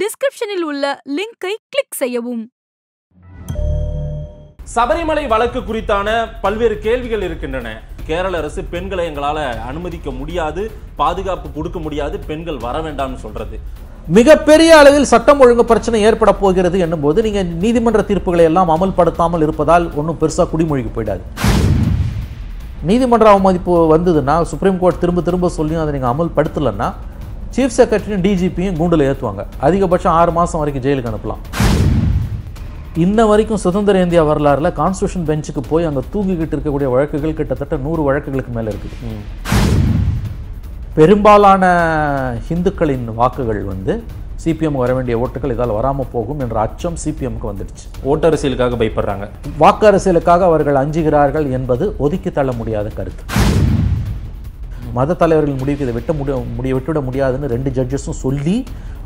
டிஸ்கிரிப்ஷனில் உள்ள லிங்கை கிளிக் செய்யவும் சபரிமலை வழக்கு குறித்தான பல்வேறு கேள்விகள் இருக்கின்றன கேரள அரசு பெண்களை எங்களால் அனுமதிக்க முடியாது பாதுகாப்பு கொடுக்க முடியாது பெண்கள் வர வேண்டாம்னு சொல்றது மிகப்பெரிய அளவில் சட்டம் ஒழுங்கு பிரச்சனை ஏற்பட போகிறது என்னும்போது நீங்கள் நீதிமன்ற தீர்ப்புகளை எல்லாம் அமல்படுத்தாமல் இருப்பதால் ஒன்றும் பெருசாக குடிமொழிக்கு போயிடாது நீதிமன்ற அவமதிப்பு வந்ததுன்னா சுப்ரீம் கோர்ட் திரும்ப திரும்ப சொல்லி அதை நீங்கள் அமல்படுத்தலைன்னா சீஃப் செக்ரட்டரியும் டிஜிபியும் கூண்டில் ஏற்றுவாங்க அதிகபட்சம் ஆறு மாதம் வரைக்கும் ஜெயிலுக்கு அனுப்பலாம் இன்ன வரைக்கும் சுதந்திர இந்தியா வரலாறுல கான்ஸ்டியூஷன் பெஞ்சுக்கு போய் அங்கே தூங்கிக்கிட்டு இருக்கக்கூடிய வழக்குகள் கிட்டத்தட்ட நூறு வழக்குகளுக்கு மேலே இருக்குது பெரும்பாலான ஹிந்துக்களின் வாக்குகள் வந்து சிபிஎம் வர வேண்டிய ஓட்டுகள் இதால் வராமல் போகும் என்ற அச்சம் சிபிஎம்க்கு வந்துடுச்சு ஓட்டு அரசியலுக்காக பயப்படுறாங்க வாக்கு அரசியலுக்காக அவர்கள் அஞ்சுகிறார்கள் என்பது ஒதுக்கி தள்ள முடியாத கருத்து மத தலைவர்கள் முடிவுக்கு இதை வெட்ட முடிய முடிய விட்டுவிட முடியாதுன்னு ரெண்டு ஜட்ஜஸும் சொல்லி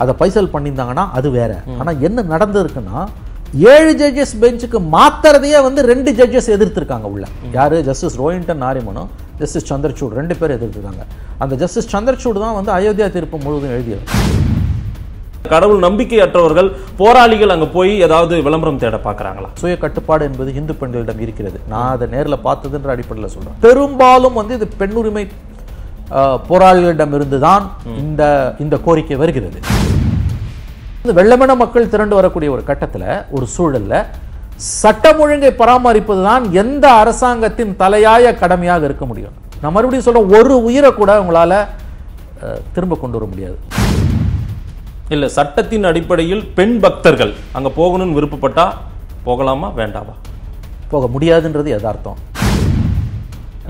அதை பைசல் பண்ணியிருந்தாங்கன்னா அது வேற ஆனால் என்ன நடந்திருக்குன்னா ஏழு ஜட்ஜஸ் பெஞ்சுக்கு மாத்துறதையே வந்து ரெண்டு ஜட்ஜஸ் எதிர்த்திருக்காங்க உள்ள யார் ஜஸ்டிஸ் ரோஹிண்டன் நாரிமனும் ஜஸ்டிஸ் சந்திரசூட் ரெண்டு பேரும் எதிர்த்திருக்காங்க அந்த ஜஸ்டிஸ் சந்திரசூட் தான் வந்து அயோத்தியா தீர்ப்பு முழுவதும் எழுதியது கடவுள் நம்பிக்கையற்றவர்கள் போராளிகள் அங்கே போய் ஏதாவது விளம்பரம் தேட பார்க்குறாங்களா சுய கட்டுப்பாடு என்பது இந்து பெண்களிடம் இருக்கிறது நான் அதை நேரில் பார்த்ததுன்ற அடிப்படையில் சொல்கிறேன் பெரும்பாலும் வந்து இது பெண்ணுரிமை போராளிகளிடமிருந்து தான் இந்த இந்த கோரிக்கை வருகிறது இந்த மக்கள் திரண்டு வரக்கூடிய ஒரு கட்டத்தில் ஒரு சூழலில் சட்டம் ஒழுங்கை பராமரிப்பது தான் எந்த அரசாங்கத்தின் தலையாய கடமையாக இருக்க முடியும் நான் மறுபடியும் சொல்ல ஒரு உயிரை கூட உங்களால் திரும்ப கொண்டு வர முடியாது இல்லை சட்டத்தின் அடிப்படையில் பெண் பக்தர்கள் அங்கே போகணும்னு விருப்பப்பட்டா போகலாமா வேண்டாமா போக முடியாதுன்றது யதார்த்தம்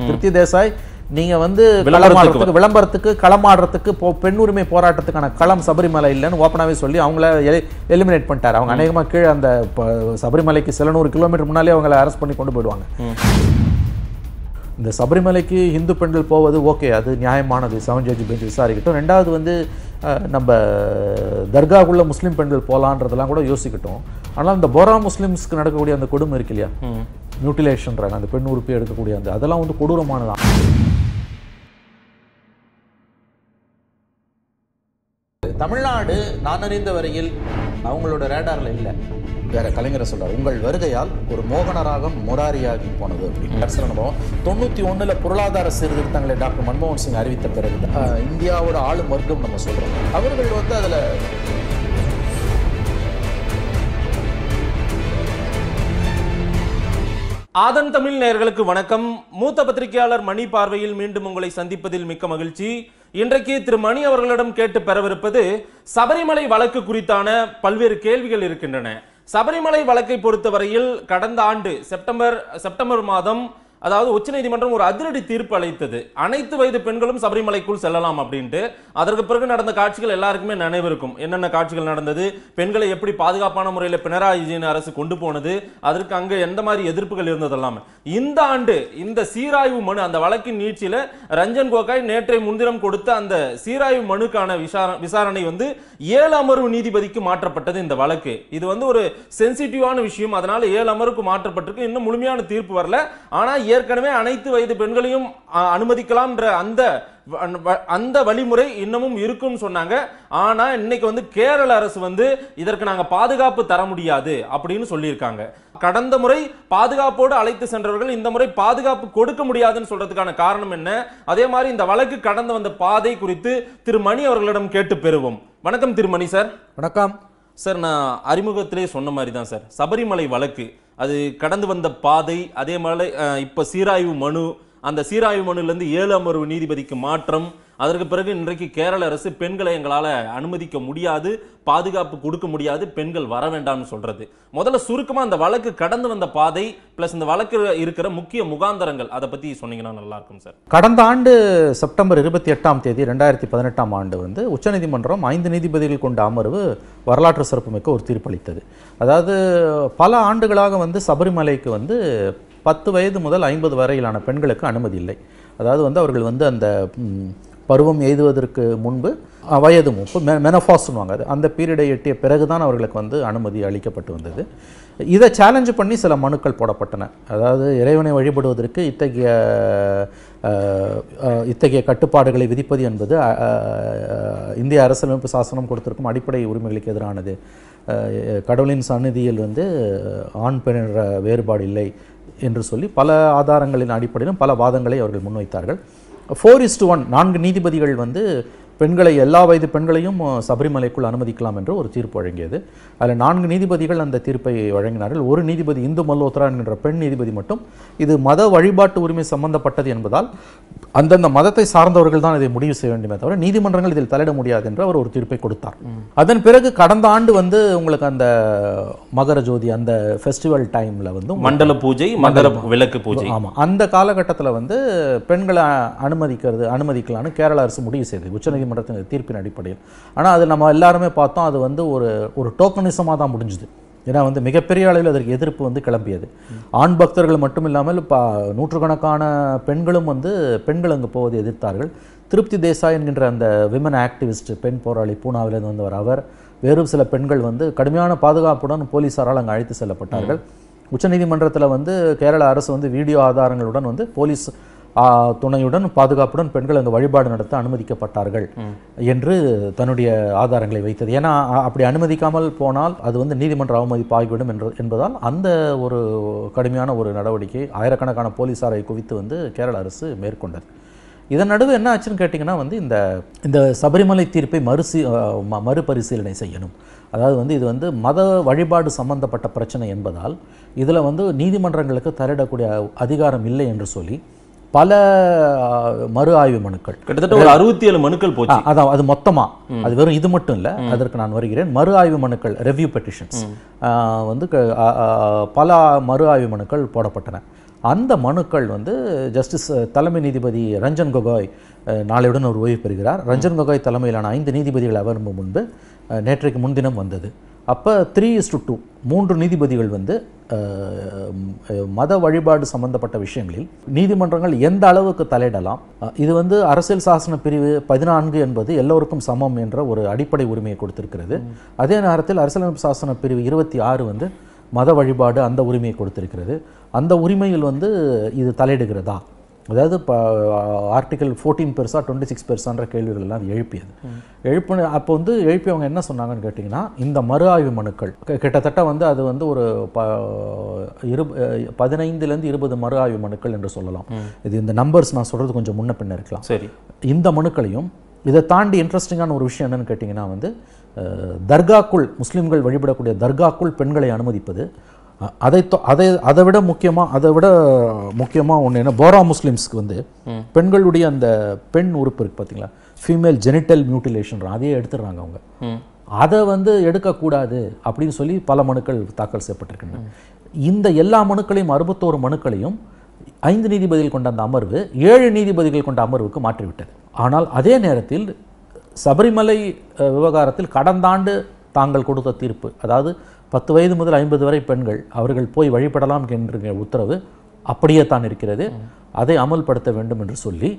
திருப்தி தேசாய் நீங்கள் வந்து களமாடுறதுக்கு விளம்பரத்துக்கு களமாடுறதுக்கு போ பெண் உரிமை போராட்டத்துக்கான களம் சபரிமலை இல்லைன்னு ஓப்பனாகவே சொல்லி அவங்கள எலி எலிமினேட் பண்ணிட்டார் அவங்க அநேகமாக கீழே அந்த சபரிமலைக்கு சில நூறு கிலோமீட்டர் முன்னாலே அவங்கள அரெஸ்ட் பண்ணி கொண்டு போயிடுவாங்க இந்த சபரிமலைக்கு இந்து பெண்கள் போவது ஓகே அது நியாயமானது செவன் ஜட்ஜ் பெஞ்ச் விசாரிக்கட்டும் ரெண்டாவது வந்து நம்ம தர்காவுக்குள்ளே முஸ்லீம் பெண்கள் போகலான்றதெல்லாம் கூட யோசிக்கட்டும் ஆனால் அந்த பொரா முஸ்லீம்ஸ்க்கு நடக்கக்கூடிய அந்த கொடுமை இருக்கு இல்லையா மியூட்டிலேஷன்றாங்க அந்த பெண் உறுப்பி எடுக்கக்கூடிய அந்த அதெல்லாம் வந்து கொடூரமானதான் தமிழ்நாடு நான் அறிந்த வரையில் அவங்களோட ரேடாரில் இல்லை வேற கலைஞரை சொல்றார் உங்கள் வருகையால் ஒரு மோகனராகம் முராரியாகி போனது அப்படின்னு அனுபவம் தொண்ணூத்தி ஒண்ணுல பொருளாதார சீர்திருத்தங்களை டாக்டர் மன்மோகன் சிங் அறிவித்த பிறகு இந்தியாவோட ஆளும் வர்க்கம் நம்ம சொல்றோம் அவர்கள் வந்து அதுல ஆதன் தமிழ் நேயர்களுக்கு வணக்கம் மூத்த பத்திரிகையாளர் மணி பார்வையில் மீண்டும் உங்களை சந்திப்பதில் மிக்க மகிழ்ச்சி இன்றைக்கு திரு மணி அவர்களிடம் கேட்டு பெறவிருப்பது சபரிமலை வழக்கு குறித்தான பல்வேறு கேள்விகள் இருக்கின்றன சபரிமலை வழக்கை பொறுத்தவரையில் கடந்த ஆண்டு செப்டம்பர் செப்டம்பர் மாதம் அதாவது உச்சநீதிமன்றம் ஒரு அதிரடி தீர்ப்பு அளித்தது அனைத்து வயது பெண்களும் சபரிமலைக்குள் செல்லலாம் அப்படின்ட்டு அதற்கு பிறகு நடந்த காட்சிகள் எல்லாருக்குமே நினைவு இருக்கும் என்னென்ன காட்சிகள் நடந்தது பெண்களை எப்படி பாதுகாப்பான முறையில் பினராயி விஜயன் அரசு கொண்டு போனது அதற்கு அங்கே எந்த மாதிரி எதிர்ப்புகள் இருந்தது எல்லாமே இந்த ஆண்டு இந்த சீராய்வு மனு அந்த வழக்கின் நீட்சியில் ரஞ்சன் கோகாய் நேற்றை முன்தினம் கொடுத்த அந்த சீராய்வு மனுக்கான விசாரணை வந்து ஏழு அமர்வு நீதிபதிக்கு மாற்றப்பட்டது இந்த வழக்கு இது வந்து ஒரு சென்சிட்டிவான விஷயம் அதனால ஏழு அமர்வுக்கு மாற்றப்பட்டிருக்கு இன்னும் முழுமையான தீர்ப்பு வரல ஆனால் ஏற்கனவே அனைத்து வயது பெண்களையும் அனுமதிக்கலாம் அந்த அந்த வழிமுறை இன்னமும் இருக்கும்னு சொன்னாங்க ஆனா இன்னைக்கு வந்து கேரள அரசு வந்து இதற்கு நாங்க பாதுகாப்பு தர முடியாது அப்படின்னு சொல்லியிருக்காங்க கடந்த முறை பாதுகாப்போடு அழைத்து சென்றவர்கள் இந்த முறை பாதுகாப்பு கொடுக்க முடியாதுன்னு சொல்றதுக்கான காரணம் என்ன அதே மாதிரி இந்த வழக்கு கடந்து வந்த பாதை குறித்து திரு மணி அவர்களிடம் கேட்டு பெறுவோம் வணக்கம் திருமணி சார் வணக்கம் சார் நான் அறிமுகத்திலே சொன்ன மாதிரி தான் சார் சபரிமலை வழக்கு அது கடந்து வந்த பாதை அதே மாதிரி இப்போ சீராய்வு மனு அந்த சீராய்வு மனுலேருந்து ஏழு அமர்வு நீதிபதிக்கு மாற்றம் அதற்கு பிறகு இன்றைக்கு கேரள அரசு பெண்களை எங்களால் அனுமதிக்க முடியாது பாதுகாப்பு கொடுக்க முடியாது பெண்கள் வர வேண்டாம்னு சொல்றது முதல்ல சுருக்கமாக அந்த வழக்கு கடந்து வந்த பாதை பிளஸ் இந்த வழக்கு இருக்கிற முக்கிய முகாந்தரங்கள் அதை பற்றி சொன்னீங்கன்னா நல்லா இருக்கும் சார் கடந்த ஆண்டு செப்டம்பர் இருபத்தி எட்டாம் தேதி ரெண்டாயிரத்தி பதினெட்டாம் ஆண்டு வந்து உச்சநீதிமன்றம் ஐந்து நீதிபதிகள் கொண்ட அமர்வு வரலாற்று சிறப்புமிக்க ஒரு தீர்ப்பளித்தது அதாவது பல ஆண்டுகளாக வந்து சபரிமலைக்கு வந்து பத்து வயது முதல் ஐம்பது வரையிலான பெண்களுக்கு அனுமதி இல்லை அதாவது வந்து அவர்கள் வந்து அந்த பருவம் எய்துவதற்கு முன்பு வயது மூப்பு மெ மெனஃபாஸ்னுவாங்க அது அந்த பீரியடை எட்டிய பிறகு தான் அவர்களுக்கு வந்து அனுமதி அளிக்கப்பட்டு வந்தது இதை சேலஞ்சு பண்ணி சில மனுக்கள் போடப்பட்டன அதாவது இறைவனை வழிபடுவதற்கு இத்தகைய இத்தகைய கட்டுப்பாடுகளை விதிப்பது என்பது இந்திய அரசியலமைப்பு சாசனம் கொடுத்திருக்கும் அடிப்படை உரிமைகளுக்கு எதிரானது கடவுளின் சந்நிதியில் வந்து ஆண் பெண் வேறுபாடு இல்லை என்று சொல்லி பல ஆதாரங்களின் அடிப்படையிலும் பல வாதங்களை அவர்கள் முன்வைத்தார்கள் ஃபோர் இஸ்டு ஒன் நான்கு நீதிபதிகள் வந்து பெண்களை எல்லா வயது பெண்களையும் சபரிமலைக்குள் அனுமதிக்கலாம் என்று ஒரு தீர்ப்பு வழங்கியது அதில் நான்கு நீதிபதிகள் அந்த தீர்ப்பை வழங்கினார்கள் ஒரு நீதிபதி இந்து மல்லோத்ரா என்கின்ற பெண் நீதிபதி மட்டும் இது மத வழிபாட்டு உரிமை சம்பந்தப்பட்டது என்பதால் அந்தந்த மதத்தை சார்ந்தவர்கள் தான் இதை முடிவு செய்ய வேண்டுமே தவிர நீதிமன்றங்கள் இதில் தலையிட முடியாது என்று அவர் ஒரு தீர்ப்பை கொடுத்தார் அதன் பிறகு கடந்த ஆண்டு வந்து உங்களுக்கு அந்த மகர ஜோதி அந்த ஃபெஸ்டிவல் டைமில் வந்து மண்டல பூஜை மண்டல விளக்கு பூஜை ஆமாம் அந்த காலகட்டத்தில் வந்து பெண்களை அனுமதிக்கிறது அனுமதிக்கலான்னு கேரள அரசு முடிவு செய்தது உச்சநீதி நீதிமன்றத்தின் தீர்ப்பின் அடிப்படையில் ஆனால் அது நம்ம எல்லாருமே பார்த்தோம் அது வந்து ஒரு ஒரு டோக்கனிசமாக தான் முடிஞ்சுது ஏன்னா வந்து மிகப்பெரிய அளவில் அதற்கு எதிர்ப்பு வந்து கிளம்பியது ஆண் பக்தர்கள் மட்டும் இல்லாமல் பா நூற்றுக்கணக்கான பெண்களும் வந்து பெண்கள் அங்கு போவதை எதிர்த்தார்கள் திருப்தி தேசாய் என்கின்ற அந்த விமன் ஆக்டிவிஸ்ட் பெண் போராளி பூனாவிலிருந்து வந்தவர் அவர் வேறு சில பெண்கள் வந்து கடுமையான பாதுகாப்புடன் போலீஸாரால் அங்கே அழைத்து செல்லப்பட்டார்கள் உச்சநீதிமன்றத்தில் வந்து கேரள அரசு வந்து வீடியோ ஆதாரங்களுடன் வந்து போலீஸ் துணையுடன் பாதுகாப்புடன் பெண்கள் அந்த வழிபாடு நடத்த அனுமதிக்கப்பட்டார்கள் என்று தன்னுடைய ஆதாரங்களை வைத்தது ஏன்னா அப்படி அனுமதிக்காமல் போனால் அது வந்து நீதிமன்ற அவமதிப்பு ஆகிவிடும் என்று என்பதால் அந்த ஒரு கடுமையான ஒரு நடவடிக்கை ஆயிரக்கணக்கான போலீசாரை குவித்து வந்து கேரள அரசு மேற்கொண்டது இதன் நடுவே என்ன ஆச்சுன்னு கேட்டிங்கன்னா வந்து இந்த இந்த சபரிமலை தீர்ப்பை மறுசி மறுபரிசீலனை செய்யணும் அதாவது வந்து இது வந்து மத வழிபாடு சம்பந்தப்பட்ட பிரச்சனை என்பதால் இதில் வந்து நீதிமன்றங்களுக்கு தரையிடக்கூடிய அதிகாரம் இல்லை என்று சொல்லி பல மறு ஆய்வு மனுக்கள் கிட்டத்தட்ட ஒரு அறுபத்தி ஏழு மனுக்கள் போச்சு அதான் அது மொத்தமாக அது வெறும் இது மட்டும் இல்லை அதற்கு நான் வருகிறேன் மறு ஆய்வு மனுக்கள் ரெவ்யூ பெட்டிஷன்ஸ் வந்து பல மறு ஆய்வு மனுக்கள் போடப்பட்டன அந்த மனுக்கள் வந்து ஜஸ்டிஸ் தலைமை நீதிபதி ரஞ்சன் கோகோய் நாளையுடன் ஒரு ஓய்வு பெறுகிறார் ரஞ்சன் கோகோய் தலைமையிலான ஐந்து நீதிபதிகள் அவர் முன்பு நேற்றைக்கு முன்தினம் வந்தது அப்போ த்ரீ இஸ் டு டூ மூன்று நீதிபதிகள் வந்து மத வழிபாடு சம்பந்தப்பட்ட விஷயங்களில் நீதிமன்றங்கள் எந்த அளவுக்கு தலையிடலாம் இது வந்து அரசியல் சாசன பிரிவு பதினான்கு என்பது எல்லோருக்கும் சமம் என்ற ஒரு அடிப்படை உரிமையை கொடுத்திருக்கிறது அதே நேரத்தில் அரசியல் சாசன பிரிவு இருபத்தி ஆறு வந்து மத வழிபாடு அந்த உரிமையை கொடுத்திருக்கிறது அந்த உரிமையில் வந்து இது தலையிடுகிறதா அதாவது ஆர்டிகல் ஃபோர்டீன் பெருசாக டுவெண்ட்டி சிக்ஸ் பெருசான்ற கேள்விகள்லாம் எழுப்பியது எழுப்பின அப்போ வந்து எழுப்பியவங்க என்ன சொன்னாங்கன்னு கேட்டிங்கன்னா இந்த மறு ஆய்வு மனுக்கள் கிட்டத்தட்ட வந்து அது வந்து ஒரு ப இரு பதினைந்துலேருந்து இருபது மறு ஆய்வு மனுக்கள் என்று சொல்லலாம் இது இந்த நம்பர்ஸ் நான் சொல்கிறது கொஞ்சம் முன்ன பின்ன இருக்கலாம் சரி இந்த மனுக்களையும் இதை தாண்டி இன்ட்ரெஸ்டிங்கான ஒரு விஷயம் என்னென்னு கேட்டிங்கன்னா வந்து தர்காக்குள் முஸ்லீம்கள் வழிபடக்கூடிய தர்காக்குள் பெண்களை அனுமதிப்பது அதை அதை அதை விட முக்கியமாக அதை விட முக்கியமாக ஒன்று என்ன போரா முஸ்லீம்ஸ்க்கு வந்து பெண்களுடைய அந்த பெண் உறுப்பு இருக்குது பார்த்தீங்களா ஃபீமேல் ஜெனிட்டல் மியூட்டிலேஷன் அதையே எடுத்துடுறாங்க அவங்க அதை வந்து எடுக்கக்கூடாது அப்படின்னு சொல்லி பல மனுக்கள் தாக்கல் செய்யப்பட்டிருக்கின்றன இந்த எல்லா மனுக்களையும் அறுபத்தோரு மனுக்களையும் ஐந்து நீதிபதிகள் கொண்ட அந்த அமர்வு ஏழு நீதிபதிகள் கொண்ட அமர்வுக்கு மாற்றிவிட்டது ஆனால் அதே நேரத்தில் சபரிமலை விவகாரத்தில் கடந்த ஆண்டு தாங்கள் கொடுத்த தீர்ப்பு அதாவது பத்து வயது முதல் ஐம்பது வரை பெண்கள் அவர்கள் போய் வழிபடலாம் என்ற உத்தரவு அப்படியே தான் இருக்கிறது அதை அமல்படுத்த வேண்டும் என்று சொல்லி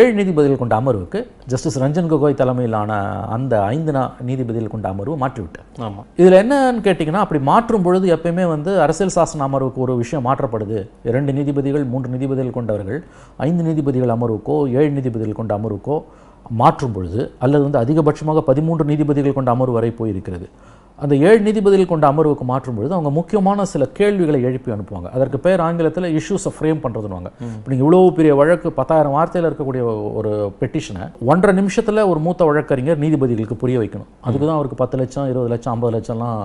ஏழு நீதிபதிகள் கொண்ட அமர்வுக்கு ஜஸ்டிஸ் ரஞ்சன் கோகோய் தலைமையிலான அந்த ஐந்து நீதிபதிகள் கொண்ட அமர்வு மாற்றிவிட்டேன் ஆமாம் இதில் என்னன்னு கேட்டிங்கன்னா அப்படி மாற்றும் பொழுது எப்பயுமே வந்து அரசியல் சாசன அமர்வுக்கு ஒரு விஷயம் மாற்றப்படுது இரண்டு நீதிபதிகள் மூன்று நீதிபதிகள் கொண்டவர்கள் ஐந்து நீதிபதிகள் அமர்வுக்கோ ஏழு நீதிபதிகள் கொண்ட அமர்வுக்கோ மாற்றும் பொழுது அல்லது வந்து அதிகபட்சமாக பதிமூன்று நீதிபதிகள் கொண்ட அமர்வு வரை போயிருக்கிறது அந்த ஏழு நீதிபதிகள் கொண்ட அமர்வுக்கு மாற்றும் பொழுது அவங்க முக்கியமான சில கேள்விகளை எழுப்பி அனுப்புவாங்க அதற்கு பேர் ஆங்கிலத்தில் இஷ்யூஸை ஃப்ரேம் பண்ணுறதுவாங்க இப்போ நீங்கள் இவ்வளோ பெரிய வழக்கு பத்தாயிரம் வார்த்தையில் இருக்கக்கூடிய ஒரு பெட்டிஷனை ஒன்றரை நிமிஷத்தில் ஒரு மூத்த வழக்கறிஞர் நீதிபதிகளுக்கு புரிய வைக்கணும் அதுக்கு தான் அவருக்கு பத்து லட்சம் இருபது லட்சம் ஐம்பது லட்சம்லாம்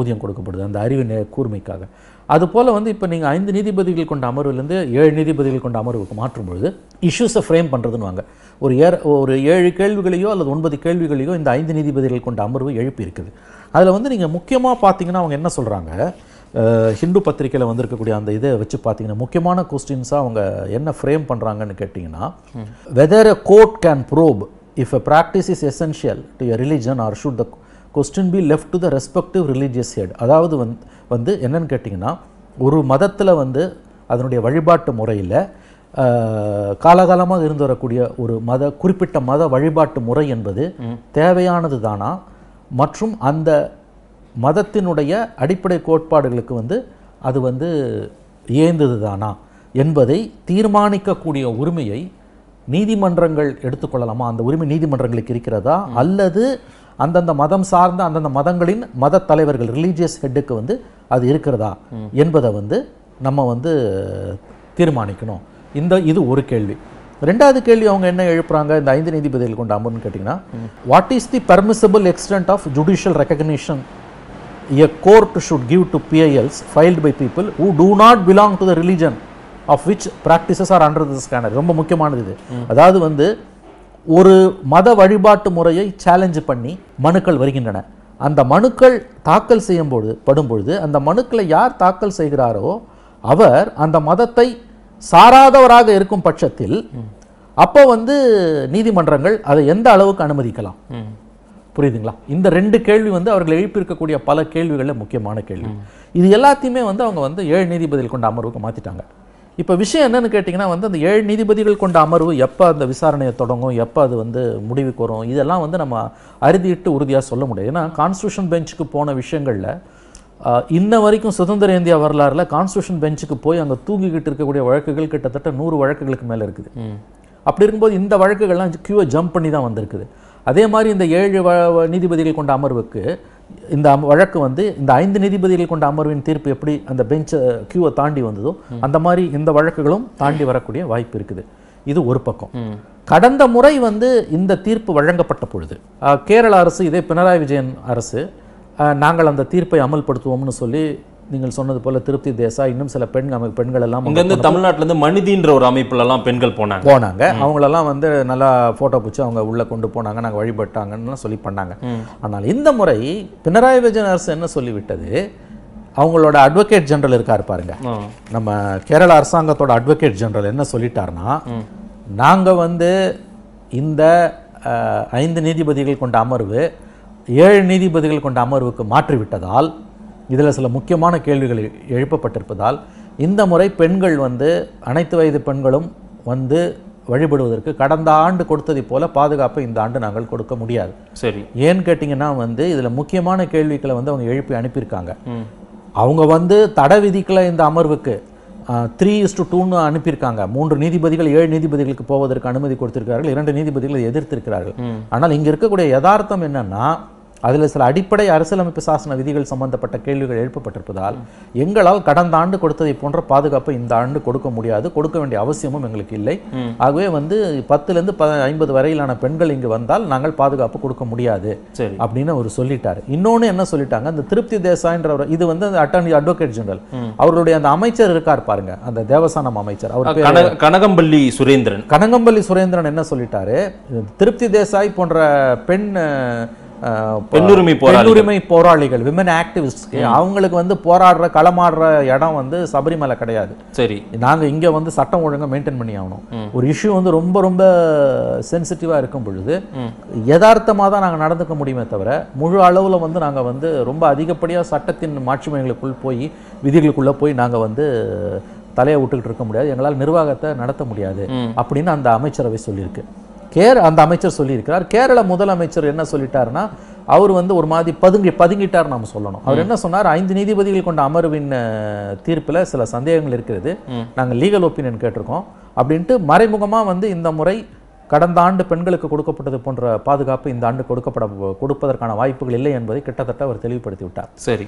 ஊதியம் கொடுக்கப்படுது அந்த அறிவு கூர்மைக்காக அதுபோல் வந்து இப்போ நீங்கள் ஐந்து நீதிபதிகள் கொண்ட அமர்வுலேருந்து ஏழு நீதிபதிகள் கொண்ட அமர்வுக்கு மாற்றும் பொழுது இஷ்யூஸை ஃப்ரேம் பண்ணுறதுன்னு ஒரு ஏர் ஒரு ஏழு கேள்விகளையோ அல்லது ஒன்பது கேள்விகளையோ இந்த ஐந்து நீதிபதிகள் கொண்ட அமர்வு எழுப்பி இருக்குது அதில் வந்து நீங்கள் முக்கியமாக பார்த்தீங்கன்னா அவங்க என்ன சொல்கிறாங்க ஹிந்து பத்திரிகையில் வந்திருக்கக்கூடிய அந்த இதை வச்சு பார்த்தீங்கன்னா முக்கியமான கொஸ்டின்ஸாக அவங்க என்ன ஃப்ரேம் பண்ணுறாங்கன்னு கேட்டிங்கன்னா whether a court can probe if a practice is essential to a religion or should the question be left to the respective religious head அதாவது வந் வந்து என்னன்னு கேட்டிங்கன்னா ஒரு மதத்தில் வந்து அதனுடைய வழிபாட்டு முறையில் காலகாலமாக இருந்து வரக்கூடிய ஒரு மத குறிப்பிட்ட மத வழிபாட்டு முறை என்பது தேவையானது தானா மற்றும் அந்த மதத்தினுடைய அடிப்படை கோட்பாடுகளுக்கு வந்து அது வந்து இயந்தது தானா என்பதை தீர்மானிக்கக்கூடிய உரிமையை நீதிமன்றங்கள் எடுத்துக்கொள்ளலாமா அந்த உரிமை நீதிமன்றங்களுக்கு இருக்கிறதா அல்லது அந்தந்த மதம் சார்ந்த அந்தந்த மதங்களின் மத தலைவர்கள் ரிலீஜியஸ் ஹெட்டுக்கு வந்து அது இருக்கிறதா என்பதை வந்து நம்ம வந்து தீர்மானிக்கணும் இந்த இது ஒரு கேள்வி ரெண்டாவது கேள்வி அவங்க என்ன எழுப்புறாங்க இந்த ஐந்து நீதிபதிகள் கொண்ட அமர்வுன்னு கேட்டிங்கன்னா what is the permissible extent of judicial recognition a court should give to PILs filed by people who do not belong to the religion of which practices are under the scanner ரொம்ப முக்கியமானது இது அதாவது வந்து ஒரு மத வழிபாட்டு முறையை challenge பண்ணி மனுக்கள் வருகின்றன அந்த மனுக்கள் தாக்கல் செய்யும்போது படும்பொழுது அந்த மனுக்களை யார் தாக்கல் செய்கிறாரோ அவர் அந்த மதத்தை சாராதவராக இருக்கும் பட்சத்தில் அப்போ வந்து நீதிமன்றங்கள் அதை எந்த அளவுக்கு அனுமதிக்கலாம் புரியுதுங்களா இந்த ரெண்டு கேள்வி வந்து அவர்கள் எழுப்பியிருக்கக்கூடிய பல கேள்விகளில் முக்கியமான கேள்வி இது எல்லாத்தையுமே வந்து அவங்க வந்து ஏழு நீதிபதிகள் கொண்ட அமர்வுக்கு மாற்றிட்டாங்க இப்போ விஷயம் என்னன்னு கேட்டிங்கன்னா வந்து அந்த ஏழு நீதிபதிகள் கொண்ட அமர்வு எப்போ அந்த விசாரணையை தொடங்கும் எப்போ அது வந்து முடிவுக்கு வரும் இதெல்லாம் வந்து நம்ம அறுதிட்டு உறுதியாக சொல்ல முடியாது ஏன்னா கான்ஸ்டியூஷன் பெஞ்சுக்கு போன விஷயங்களில் இன்ன வரைக்கும் சுதந்திர இந்தியா வரலாறுல கான்ஸ்டியூஷன் பெஞ்சுக்கு போய் அங்கே தூங்கிக்கிட்டு இருக்கக்கூடிய வழக்குகள் கிட்டத்தட்ட நூறு வழக்குகளுக்கு மேலே இருக்குது அப்படி இருக்கும்போது இந்த வழக்குகள்லாம் கியூவை ஜம்ப் பண்ணி தான் வந்திருக்குது அதே மாதிரி இந்த ஏழு நீதிபதிகள் கொண்ட அமர்வுக்கு இந்த வழக்கு வந்து இந்த ஐந்து நீதிபதிகள் கொண்ட அமர்வின் தீர்ப்பு எப்படி அந்த பெஞ்சை கியூவை தாண்டி வந்ததோ அந்த மாதிரி இந்த வழக்குகளும் தாண்டி வரக்கூடிய வாய்ப்பு இருக்குது இது ஒரு பக்கம் கடந்த முறை வந்து இந்த தீர்ப்பு வழங்கப்பட்ட பொழுது கேரள அரசு இதே பினராயி விஜயன் அரசு நாங்கள் அந்த தீர்ப்பை அமல்படுத்துவோம்னு சொல்லி நீங்கள் சொன்னது போல திருப்தி தேசா இன்னும் சில பெண் பெண்கள் எல்லாம் இங்கேருந்து தமிழ்நாட்டிலேருந்து மனிதின்ற ஒரு அமைப்புலலாம் பெண்கள் போனாங்க போனாங்க அவங்களெல்லாம் வந்து நல்லா ஃபோட்டோ பிடிச்சி அவங்க உள்ளே கொண்டு போனாங்க நாங்கள் வழிபட்டாங்கன்னு சொல்லி பண்ணாங்க ஆனால் இந்த முறை பினராயி விஜயன் அரசு என்ன சொல்லிவிட்டது அவங்களோட அட்வொகேட் ஜெனரல் இருக்கார் பாருங்க நம்ம கேரள அரசாங்கத்தோட அட்வொகேட் ஜெனரல் என்ன சொல்லிட்டார்னா நாங்கள் வந்து இந்த ஐந்து நீதிபதிகள் கொண்ட அமர்வு ஏழு நீதிபதிகள் கொண்ட அமர்வுக்கு மாற்றிவிட்டதால் இதில் சில முக்கியமான கேள்விகள் எழுப்பப்பட்டிருப்பதால் இந்த முறை பெண்கள் வந்து அனைத்து வயது பெண்களும் வந்து வழிபடுவதற்கு கடந்த ஆண்டு கொடுத்ததை போல பாதுகாப்பை இந்த ஆண்டு நாங்கள் கொடுக்க முடியாது சரி ஏன்னு கேட்டிங்கன்னா வந்து இதில் முக்கியமான கேள்விகளை வந்து அவங்க எழுப்பி அனுப்பியிருக்காங்க அவங்க வந்து தடை விதிக்களை இந்த அமர்வுக்கு த்ரீ இஸ்டு டூன்னு அனுப்பியிருக்காங்க மூன்று நீதிபதிகள் ஏழு நீதிபதிகளுக்கு போவதற்கு அனுமதி கொடுத்திருக்கிறார்கள் இரண்டு நீதிபதிகள் எதிர்த்திருக்கிறார்கள் ஆனால் இங்கே இருக்கக்கூடிய யதார்த்தம் என்னென்னா அதில் சில அடிப்படை அரசியலமைப்பு சாசன விதிகள் சம்பந்தப்பட்ட கேள்விகள் எழுப்பப்பட்டிருப்பதால் எங்களால் கடந்த ஆண்டு கொடுத்ததை போன்ற பாதுகாப்பு இந்த ஆண்டு கொடுக்க முடியாது கொடுக்க வேண்டிய அவசியமும் எங்களுக்கு இல்லை ஆகவே வந்து பத்துலேருந்து ப ஐம்பது வரையிலான பெண்கள் இங்கு வந்தால் நாங்கள் பாதுகாப்பு கொடுக்க முடியாது அப்படின்னு அவர் சொல்லிட்டார் இன்னொன்று என்ன சொல்லிட்டாங்க அந்த திருப்தி தேசாய்ன்றவர் இது வந்து அந்த அட்டர்னி அட்வொகேட் ஜெனரல் அவருடைய அந்த அமைச்சர் இருக்கார் பாருங்க அந்த தேவசானம் அமைச்சர் அவர் கனகம்பள்ளி சுரேந்திரன் கனகம்பள்ளி சுரேந்திரன் என்ன சொல்லிட்டாரு திருப்தி தேசாய் போன்ற பெண் பெண்ணுரிமை போராளிகள் விமன் ஆக்டிவிஸ்ட் அவங்களுக்கு வந்து போராடுற களமாடுற இடம் வந்து சபரிமலை கிடையாது சரி நாங்க இங்க வந்து சட்டம் ஒழுங்காக மெயின்டைன் பண்ணி ஆகணும் ஒரு இஷ்யூ வந்து ரொம்ப ரொம்ப சென்சிட்டிவா இருக்கும் பொழுது யதார்த்தமா தான் நாங்க நடந்துக்க முடியுமே தவிர முழு அளவுல வந்து நாங்க வந்து ரொம்ப அதிகப்படியா சட்டத்தின் மையங்களுக்குள் போய் விதிகளுக்குள்ள போய் நாங்க வந்து தலையை விட்டுக்கிட்டு இருக்க முடியாது எங்களால் நிர்வாகத்தை நடத்த முடியாது அப்படின்னு அந்த அமைச்சரவை சொல்லியிருக்கு கேர அந்த அமைச்சர் சொல்லியிருக்கிறார் கேரள முதலமைச்சர் என்ன சொல்லிட்டாருன்னா அவர் வந்து ஒரு மாதிரி பதுங்கி பதுங்கிட்டார் நாம் சொல்லணும் அவர் என்ன சொன்னார் ஐந்து நீதிபதிகள் கொண்ட அமர்வின் தீர்ப்பில் சில சந்தேகங்கள் இருக்கிறது நாங்கள் லீகல் ஒப்பீனியன் கேட்டிருக்கோம் அப்படின்ட்டு மறைமுகமாக வந்து இந்த முறை கடந்த ஆண்டு பெண்களுக்கு கொடுக்கப்பட்டது போன்ற பாதுகாப்பு இந்த ஆண்டு கொடுக்கப்பட கொடுப்பதற்கான வாய்ப்புகள் இல்லை என்பதை கிட்டத்தட்ட அவர் தெளிவுபடுத்தி விட்டார் சரி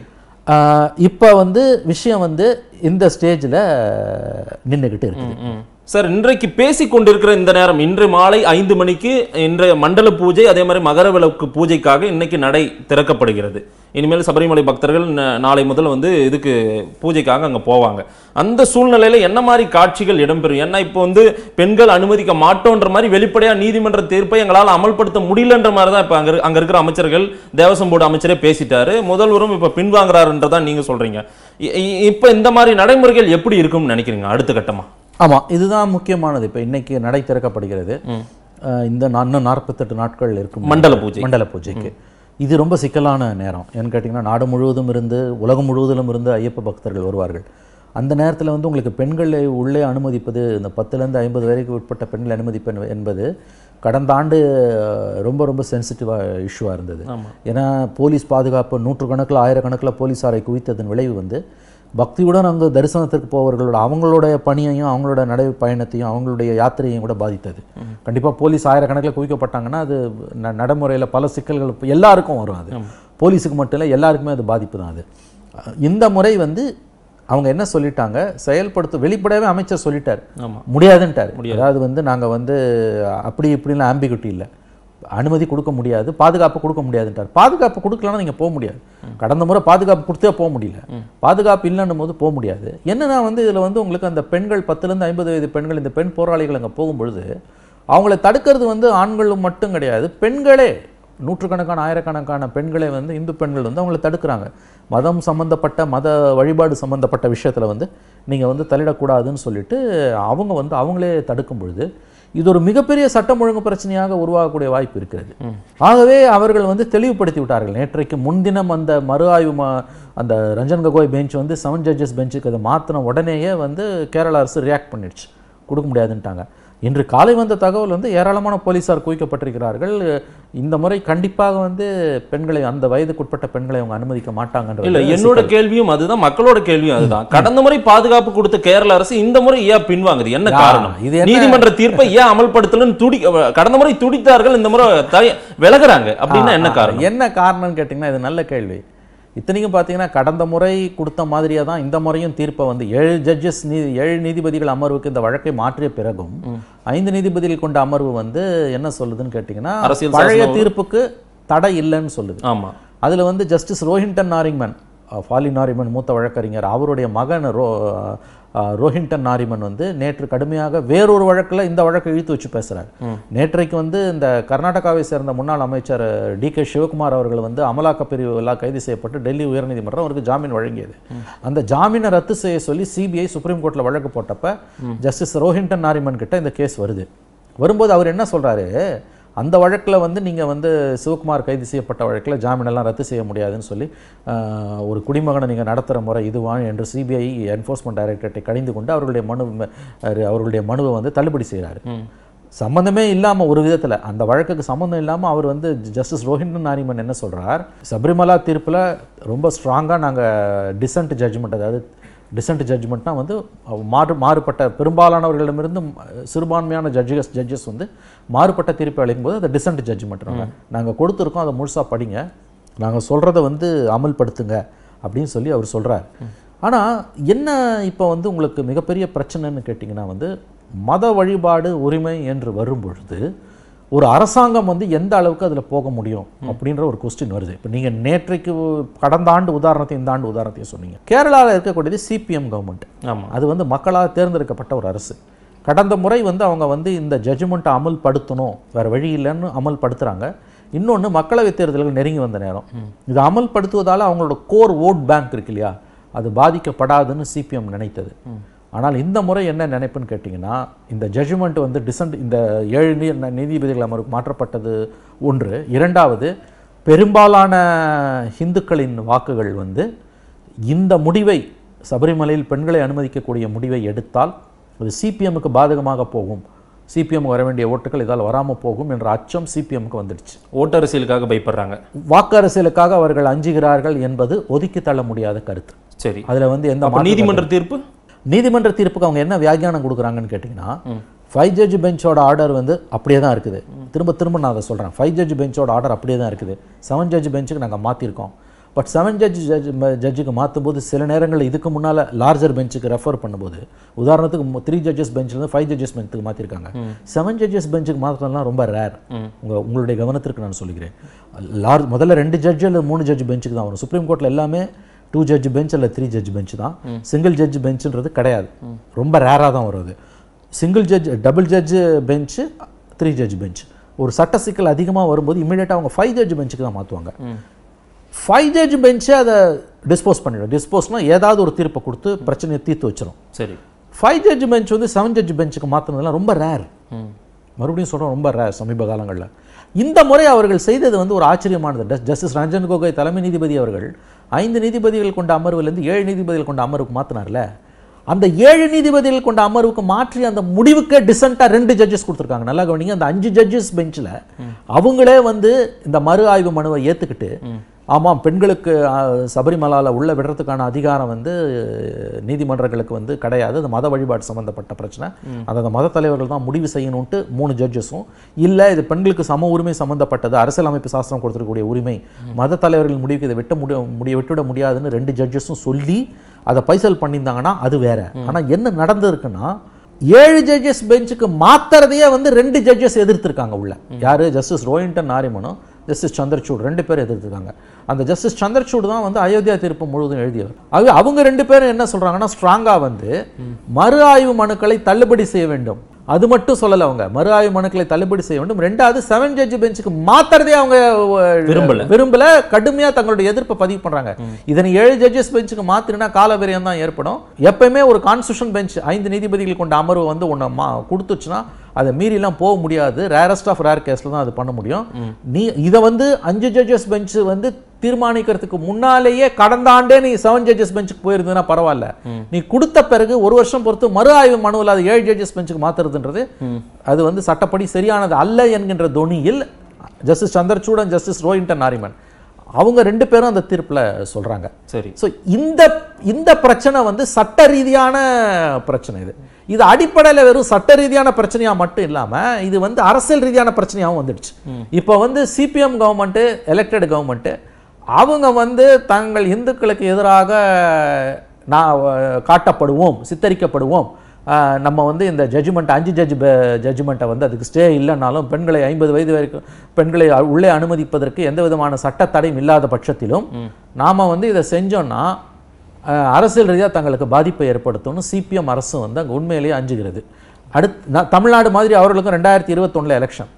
இப்போ வந்து விஷயம் வந்து இந்த ஸ்டேஜில் நின்றுக்கிட்டு இருக்குது சார் இன்றைக்கு பேசி கொண்டிருக்கிற இந்த நேரம் இன்று மாலை ஐந்து மணிக்கு இன்றைய மண்டல பூஜை அதே மாதிரி மகர விளக்கு பூஜைக்காக இன்னைக்கு நடை திறக்கப்படுகிறது இனிமேல் சபரிமலை பக்தர்கள் நாளை முதல் வந்து இதுக்கு பூஜைக்காக அங்கே போவாங்க அந்த சூழ்நிலையில் என்ன மாதிரி காட்சிகள் இடம்பெறும் ஏன்னா இப்போ வந்து பெண்கள் அனுமதிக்க மாட்டோன்ற மாதிரி வெளிப்படையாக நீதிமன்ற தீர்ப்பை எங்களால் அமல்படுத்த முடியலன்ற மாதிரி தான் இப்போ அங்கே அங்கே இருக்கிற அமைச்சர்கள் தேவசம் போர்டு அமைச்சரே பேசிட்டாரு முதல்வரும் இப்போ பின்வாங்குறாருன்றதான் நீங்கள் சொல்கிறீங்க இப்போ இந்த மாதிரி நடைமுறைகள் எப்படி இருக்கும்னு நினைக்கிறீங்க அடுத்த கட்டமாக ஆமாம் இதுதான் முக்கியமானது இப்போ இன்னைக்கு நடை திறக்கப்படுகிறது இந்த இன்னும் நாற்பத்தெட்டு நாட்கள் இருக்கும் மண்டல பூஜை மண்டல பூஜைக்கு இது ரொம்ப சிக்கலான நேரம் ஏன்னு கேட்டிங்கன்னா நாடு முழுவதும் இருந்து உலகம் முழுவதிலும் இருந்து ஐயப்ப பக்தர்கள் வருவார்கள் அந்த நேரத்தில் வந்து உங்களுக்கு பெண்களை உள்ளே அனுமதிப்பது இந்த பத்துலேருந்து ஐம்பது வரைக்கும் உட்பட்ட பெண்களை அனுமதிப்பது என்பது கடந்த ஆண்டு ரொம்ப ரொம்ப சென்சிட்டிவாக இஷ்யூவாக இருந்தது ஏன்னா போலீஸ் பாதுகாப்பு நூற்றுக்கணக்கில் ஆயிரக்கணக்கில் போலீஸாரை குவித்ததன் விளைவு வந்து பக்தியுடன் அங்கே தரிசனத்திற்கு போவர்களோட அவங்களுடைய பணியையும் அவங்களோட நடை பயணத்தையும் அவங்களுடைய யாத்திரையும் கூட பாதித்தது கண்டிப்பாக போலீஸ் ஆயிரக்கணக்கில் குவிக்கப்பட்டாங்கன்னா அது நடைமுறையில் பல சிக்கல்கள் எல்லாருக்கும் வரும் அது போலீஸுக்கு மட்டும் இல்லை எல்லாருக்குமே அது பாதிப்பு தான் அது இந்த முறை வந்து அவங்க என்ன சொல்லிட்டாங்க செயல்படுத்த வெளிப்படையாகவே அமைச்சர் சொல்லிட்டார் முடியாதுன்ட்டார் அதாவது வந்து நாங்கள் வந்து அப்படி இப்படிலாம் ஆம்பிகுட்டி இல்லை அனுமதி கொடுக்க முடியாது பாதுகாப்பு கொடுக்க முடியாதுன்றார் பாதுகாப்பு கொடுக்கலன்னா நீங்கள் போக முடியாது கடந்த முறை பாதுகாப்பு கொடுத்தே போக முடியல பாதுகாப்பு இல்லைன்னும் போது போக முடியாது என்னென்னா வந்து இதில் வந்து உங்களுக்கு அந்த பெண்கள் பத்துலேருந்து ஐம்பது வயது பெண்கள் இந்த பெண் போராளிகள் அங்கே போகும்பொழுது அவங்கள தடுக்கிறது வந்து ஆண்களும் மட்டும் கிடையாது பெண்களே நூற்றுக்கணக்கான ஆயிரக்கணக்கான பெண்களை வந்து இந்து பெண்கள் வந்து அவங்கள தடுக்கிறாங்க மதம் சம்மந்தப்பட்ட மத வழிபாடு சம்மந்தப்பட்ட விஷயத்தில் வந்து நீங்கள் வந்து தள்ளிடக்கூடாதுன்னு சொல்லிட்டு அவங்க வந்து அவங்களே தடுக்கும் பொழுது இது ஒரு மிகப்பெரிய சட்டம் ஒழுங்கு பிரச்சனையாக உருவாகக்கூடிய வாய்ப்பு இருக்கிறது ஆகவே அவர்கள் வந்து தெளிவுபடுத்தி விட்டார்கள் நேற்றைக்கு முன்தினம் அந்த மறு ஆய்வு அந்த ரஞ்சன் கோகோய் பெஞ்ச் வந்து செவன் ஜட்ஜஸ் பெஞ்சுக்கு அதை மாற்றின உடனேயே வந்து கேரள அரசு ரியாக்ட் பண்ணிடுச்சு கொடுக்க முடியாதுன்ட்டாங்க இன்று காலை வந்த தகவல் வந்து ஏராளமான போலீஸார் குவிக்கப்பட்டிருக்கிறார்கள் இந்த முறை கண்டிப்பாக வந்து பெண்களை அந்த வயதுக்குட்பட்ட பெண்களை அவங்க அனுமதிக்க மாட்டாங்க இல்லை என்னோட கேள்வியும் அதுதான் மக்களோட கேள்வியும் அதுதான் கடந்த முறை பாதுகாப்பு கொடுத்த கேரள அரசு இந்த முறை ஏன் பின்வாங்குது என்ன காரணம் இது நீதிமன்ற தீர்ப்பை ஏன் அமல்படுத்தலன்னு துடி கடந்த முறை துடித்தார்கள் இந்த முறை விலகிறாங்க அப்படின்னா என்ன காரணம் என்ன காரணம்னு கேட்டீங்கன்னா இது நல்ல கேள்வி இத்தனைக்கும் பார்த்தீங்கன்னா கடந்த முறை கொடுத்த மாதிரியாக தான் இந்த முறையும் தீர்ப்பை வந்து ஏழு ஜட்ஜஸ் நீதி ஏழு நீதிபதிகள் அமர்வுக்கு இந்த வழக்கை மாற்றிய பிறகும் ஐந்து நீதிபதிகள் கொண்ட அமர்வு வந்து என்ன சொல்லுதுன்னு கேட்டிங்கன்னா பழைய தீர்ப்புக்கு தடை இல்லைன்னு சொல்லுது ஆமாம் அதில் வந்து ஜஸ்டிஸ் ரோஹிண்டன் நாரிங்மன் ஃபாலி நாரிமன் மூத்த வழக்கறிஞர் அவருடைய மகன் ரோ ரோஹிண்டன் நாரிமன் வந்து நேற்று கடுமையாக வேறொரு வழக்கில் இந்த வழக்கை இழுத்து வச்சு பேசுகிறார் நேற்றைக்கு வந்து இந்த கர்நாடகாவை சேர்ந்த முன்னாள் அமைச்சர் டி கே சிவகுமார் அவர்கள் வந்து அமலாக்க பிரிவுகளாக கைது செய்யப்பட்டு டெல்லி உயர்நீதிமன்றம் அவருக்கு ஜாமீன் வழங்கியது அந்த ஜாமீனை ரத்து செய்ய சொல்லி சிபிஐ சுப்ரீம் கோர்ட்டில் வழக்கு போட்டப்ப ஜஸ்டிஸ் ரோஹிண்டன் நாரிமன் கிட்ட இந்த கேஸ் வருது வரும்போது அவர் என்ன சொல்கிறாரு அந்த வழக்கில் வந்து நீங்கள் வந்து சிவகுமார் கைது செய்யப்பட்ட வழக்கில் ஜாமீனெல்லாம் ரத்து செய்ய முடியாதுன்னு சொல்லி ஒரு குடிமகனை நீங்கள் நடத்துகிற முறை இதுவான் என்று சிபிஐ என்ஃபோர்ஸ்மெண்ட் டைரக்டரேட்டை கடிந்து கொண்டு அவர்களுடைய மனு அவர்களுடைய மனுவை வந்து தள்ளுபடி செய்கிறாரு சம்மந்தமே இல்லாமல் ஒரு விதத்தில் அந்த வழக்குக்கு சம்மந்தம் இல்லாமல் அவர் வந்து ஜஸ்டிஸ் ரோஹின் நாரிமன் என்ன சொல்கிறார் சபரிமலா தீர்ப்பில் ரொம்ப ஸ்ட்ராங்காக நாங்கள் டிசன்ட் ஜட்ஜ்மெண்ட் அதாவது டிசன்ட் ஜட்ஜ்மெண்ட்னா வந்து மாறு மாறுபட்ட பெரும்பாலானவர்களிடமிருந்து சிறுபான்மையான ஜட்ஜஸ் ஜட்ஜஸ் வந்து மாறுபட்ட தீர்ப்பு அளிக்கும் போது அதை டிசன்ட் ஜட்ஜ்மெண்ட் நாங்கள் கொடுத்துருக்கோம் அதை முழுசாக படிங்க நாங்கள் சொல்கிறத வந்து அமல்படுத்துங்க அப்படின்னு சொல்லி அவர் சொல்கிறார் ஆனால் என்ன இப்போ வந்து உங்களுக்கு மிகப்பெரிய பிரச்சனைன்னு கேட்டிங்கன்னா வந்து மத வழிபாடு உரிமை என்று வரும்பொழுது ஒரு அரசாங்கம் வந்து எந்த அளவுக்கு அதில் போக முடியும் அப்படின்ற ஒரு கொஸ்டின் வருது இப்போ நீங்கள் நேற்றைக்கு கடந்த ஆண்டு உதாரணத்தையும் இந்த ஆண்டு உதாரணத்தையும் சொன்னீங்க கேரளாவில் இருக்கக்கூடியது சிபிஎம் கவர்மெண்ட் ஆமாம் அது வந்து மக்களால் தேர்ந்தெடுக்கப்பட்ட ஒரு அரசு கடந்த முறை வந்து அவங்க வந்து இந்த ஜட்ஜ்மெண்ட்டை அமல்படுத்தணும் வேறு வழி இல்லைன்னு அமல்படுத்துகிறாங்க இன்னொன்று மக்களவைத் தேர்தல்கள் நெருங்கி வந்த நேரம் இது அமல்படுத்துவதால் அவங்களோட கோர் ஓட் பேங்க் இருக்கு இல்லையா அது பாதிக்கப்படாதுன்னு சிபிஎம் நினைத்தது ஆனால் இந்த முறை என்ன நினைப்புன்னு கேட்டிங்கன்னா இந்த ஜட்ஜ்மெண்ட் வந்து டிசன்ட் இந்த ஏழு நீ நீதிபதிகள் அமர்வு மாற்றப்பட்டது ஒன்று இரண்டாவது பெரும்பாலான இந்துக்களின் வாக்குகள் வந்து இந்த முடிவை சபரிமலையில் பெண்களை அனுமதிக்கக்கூடிய முடிவை எடுத்தால் அது சிபிஎம்முக்கு பாதகமாக போகும் சிபிஎம் வர வேண்டிய ஓட்டுகள் இதால் வராமல் போகும் என்ற அச்சம் சிபிஎம்க்கு வந்துடுச்சு ஓட்டு அரசியலுக்காக பயப்படுறாங்க வாக்கு அரசியலுக்காக அவர்கள் அஞ்சுகிறார்கள் என்பது ஒதுக்கி தள்ள முடியாத கருத்து சரி அதில் வந்து எந்த நீதிமன்ற தீர்ப்பு நீதிமன்ற தீர்ப்புக்கு அவங்க என்ன வியாகியானம் கொடுக்குறாங்கன்னு கேட்டிங்கன்னா ஃபைவ் ஜட்ஜ் பெஞ்சோட ஆர்டர் வந்து அப்படியே தான் இருக்குது திரும்ப திரும்ப நான் அதை சொல்கிறேன் ஃபைவ் ஜட்ஜ் பெஞ்சோட ஆர்டர் அப்படியே தான் இருக்குது செவன் ஜட்ஜ் பெஞ்சுக்கு நாங்கள் மாற்றிருக்கோம் பட் செவன் ஜட்ஜ் ஜட்ஜ் ஜட்ஜுக்கு மாற்றும் போது சில நேரங்களில் இதுக்கு முன்னால் லார்ஜர் பெஞ்சுக்கு ரெஃபர் பண்ணும்போது உதாரணத்துக்கு த்ரீ ஜட்ஜஸ் பெஞ்சிலேருந்து ஃபைவ் ஜட்ஜஸ் பெஞ்சுக்கு மாற்றிருக்காங்க செவன் ஜட்ஜஸ் பெஞ்சுக்கு மாற்றலாம் ரொம்ப ரேர் உங்கள் உங்களுடைய கவனத்திற்கு நான் சொல்லிக்கிறேன் லார்ஜ் முதல்ல ரெண்டு ஜட்ஜு இல்லை மூணு ஜட்ஜ் பெஞ்சுக்கு தான் வரும் சுப்ரீம் கோர்ட்டில் எல்லாமே டூ ஜட்ஜ் பெஞ்ச் இல்லை த்ரீ ஜட்ஜ் பெஞ்ச் தான் சிங்கிள் ஜட்ஜ் பெஞ்சுன்றது கிடையாது ரொம்ப ரேராக தான் வரும் அது single judge double judge bench three judge bench ஒரு சட்ட சிக்கல் அதிகமாக வரும்போது இமீடியட்டாக அவங்க ஃபைவ் ஜட்ஜ் பெஞ்சுக்கு தான் மாற்றுவாங்க ஃபைவ் ஜட்ஜ் பெஞ்சே அதை டிஸ்போஸ் பண்ணிடும் டிஸ்போஸ்னால் ஏதாவது ஒரு தீர்ப்பை கொடுத்து பிரச்சனையை தீர்த்து வச்சிடும் சரி ஃபைவ் ஜட்ஜ் பெஞ்ச் வந்து செவன் ஜட்ஜ் பெஞ்சுக்கு மாற்றினதுலாம் ரொம்ப ரேர் மறுபடியும் சொல்கிறோம் ரொம்ப ரேர் சமீப காலங்களில் இந்த முறை அவர்கள் செய்தது வந்து ஒரு ஆச்சரியமானது ஜஸ்டிஸ் ரஞ்சன் கோகோய் தலைமை நீதிபதி அவர்கள் ஐந்து நீதிபதிகள் கொண்ட அமர்வுலேருந்து ஏழு நீதிபதிகள் கொண்ட அமர்வுக்கு மாற்றினார்ல அந்த ஏழு நீதிபதிகள் கொண்ட அமர்வுக்கு மாற்றி அந்த முடிவுக்கே டிசென்ட்டாக ரெண்டு ஜட்ஜஸ் கொடுத்துருக்காங்க நல்லா கவனிங்க அந்த அஞ்சு ஜட்ஜஸ் பெஞ்சில் அவங்களே வந்து இந்த மறு ஆய்வு மனுவை ஏற்றுக்கிட்டு ஆமாம் பெண்களுக்கு சபரிமலாவில் உள்ள விடுறதுக்கான அதிகாரம் வந்து நீதிமன்றங்களுக்கு வந்து கிடையாது அது மத வழிபாடு சம்மந்தப்பட்ட பிரச்சனை அந்த மத தலைவர்கள் தான் முடிவு செய்யணும்ட்டு மூணு ஜட்ஜஸும் இல்லை இது பெண்களுக்கு சம உரிமை சம்மந்தப்பட்டது அரசியலமைப்பு சாஸ்திரம் கொடுத்துருக்கக்கூடிய உரிமை மத தலைவர்கள் முடிவுக்கு இதை விட்ட முடிய முடிய விட்டுவிட முடியாதுன்னு ரெண்டு ஜட்ஜஸும் சொல்லி அதை பைசல் பண்ணியிருந்தாங்கன்னா அது வேற ஆனால் என்ன நடந்திருக்குன்னா ஏழு ஜட்ஜஸ் பெஞ்சுக்கு மாத்துறதையே வந்து ரெண்டு ஜட்ஜஸ் எதிர்த்திருக்காங்க உள்ள யாரு ஜஸ்டிஸ் ரோஹிண்டன் நாரிமனும் ஜஸ்டிஸ் சந்திரசூட் ரெண்டு பேரும் எதிர்த்துருக்காங்க அந்த ஜஸ்டிஸ் சந்திரசூட் தான் வந்து அயோத்தியா தீர்ப்பு முழுவதும் எழுதியவர் ஆக அவங்க ரெண்டு பேரும் என்ன சொல்கிறாங்கன்னா ஸ்ட்ராங்காக வந்து மறு ஆய்வு மனுக்களை தள்ளுபடி செய்ய வேண்டும் அது மட்டும் சொல்லலை அவங்க மறு ஆய்வு மனுக்களை தள்ளுபடி செய்ய வேண்டும் ரெண்டாவது செவன் ஜட்ஜ் பெஞ்சுக்கு மாத்துறதே அவங்க விரும்பல விரும்பல கடுமையா தங்களுடைய எதிர்ப்பை பதிவு பண்றாங்க இதனை ஏழு ஜட்ஜஸ் பெஞ்சுக்கு மாத்தினா காலவிரயம் தான் ஏற்படும் எப்பயுமே ஒரு கான்ஸ்டியூஷன் பெஞ்ச் ஐந்து நீதிபதிகள் கொண்ட அமர்வு வந்து ஒன்னு மா கொடுத்துச்சுன்னா அதை மீறிலாம் போக முடியாது ரேரஸ்ட் ஆஃப் ரேர் கேஸ்ல தான் அது பண்ண முடியும் நீ இதை வந்து அஞ்சு ஜட்ஜஸ் பெஞ்சு வந்து தீர்மானிக்கிறதுக்கு முன்னாலேயே கடந்த ஆண்டே நீ செவன் ஜட்ஜஸ் பெஞ்சுக்கு போயிருந்ததுன்னா பரவாயில்ல நீ கொடுத்த பிறகு ஒரு வருஷம் பொறுத்து மறு ஆய்வு மனு இல்லாத ஏழு ஜட்ஜஸ் பெஞ்சுக்கு மாத்துறதுன்றது அது வந்து சட்டப்படி சரியானது அல்ல என்கின்ற துணியில் justice Chandrachud and justice Rohinton Nariman அவங்க ரெண்டு பேரும் அந்த தீர்ப்பில் சொல்றாங்க சரி ஸோ இந்த இந்த பிரச்சனை வந்து சட்ட ரீதியான பிரச்சனை இது இது அடிப்படையில் வெறும் சட்ட ரீதியான பிரச்சனையாக மட்டும் இல்லாமல் இது வந்து அரசியல் ரீதியான பிரச்சனையாகவும் வந்துடுச்சு இப்போ வந்து சிபிஎம் கவர்மெண்ட்டு எலெக்டட் கவர்மெண்ட்டு அவங்க வந்து தங்கள் இந்துக்களுக்கு எதிராக நான் காட்டப்படுவோம் சித்தரிக்கப்படுவோம் நம்ம வந்து இந்த ஜட்ஜ்மெண்ட் அஞ்சு ஜட்ஜ் ஜட்ஜ்மெண்ட்டை வந்து அதுக்கு ஸ்டே இல்லைனாலும் பெண்களை ஐம்பது வயது வரைக்கும் பெண்களை உள்ளே அனுமதிப்பதற்கு எந்த விதமான சட்டத்தடையும் இல்லாத பட்சத்திலும் நாம் வந்து இதை செஞ்சோன்னா அரசியல் ரீதியாக தங்களுக்கு பாதிப்பை ஏற்படுத்தும்னு சிபிஎம் அரசு வந்து அங்கே உண்மையிலேயே அஞ்சுகிறது அடுத்து தமிழ்நாடு மாதிரி அவர்களுக்கும் ரெண்டாயிரத்தி இருபத்தொன்னில் எலெக்ஷன்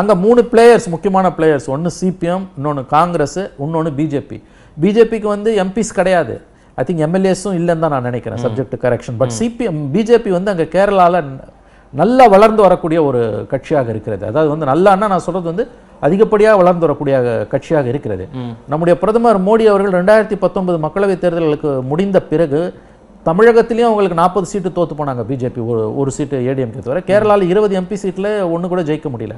அங்கே மூணு பிளேயர்ஸ் முக்கியமான பிளேயர்ஸ் ஒன்று சிபிஎம் இன்னொன்று காங்கிரஸ் இன்னொன்று பிஜேபி பிஜேபிக்கு வந்து எம்பிஸ் கிடையாது ஐ திங்க் எம்எல்ஏஸும் இல்லைன்னு தான் நான் நினைக்கிறேன் subject correction but CPM BJP வந்து அங்கே கேரளாவில் நல்லா வளர்ந்து வரக்கூடிய ஒரு கட்சியாக இருக்கிறது அதாவது வந்து நல்லான்னா நான் சொல்கிறது வந்து அதிகப்படியாக வளர்ந்து வரக்கூடிய கட்சியாக இருக்கிறது நம்முடைய பிரதமர் மோடி அவர்கள் ரெண்டாயிரத்தி பத்தொன்பது மக்களவைத் தேர்தல்களுக்கு முடிந்த பிறகு தமிழகத்திலையும் அவங்களுக்கு நாற்பது சீட்டு தோற்று போனாங்க பிஜேபி ஒரு ஒரு சீட்டு ஏடிஎம்கே தவிர கேரளாவில் இருபது எம்பி சீட்டில் ஒன்று கூட ஜெயிக்க முடியல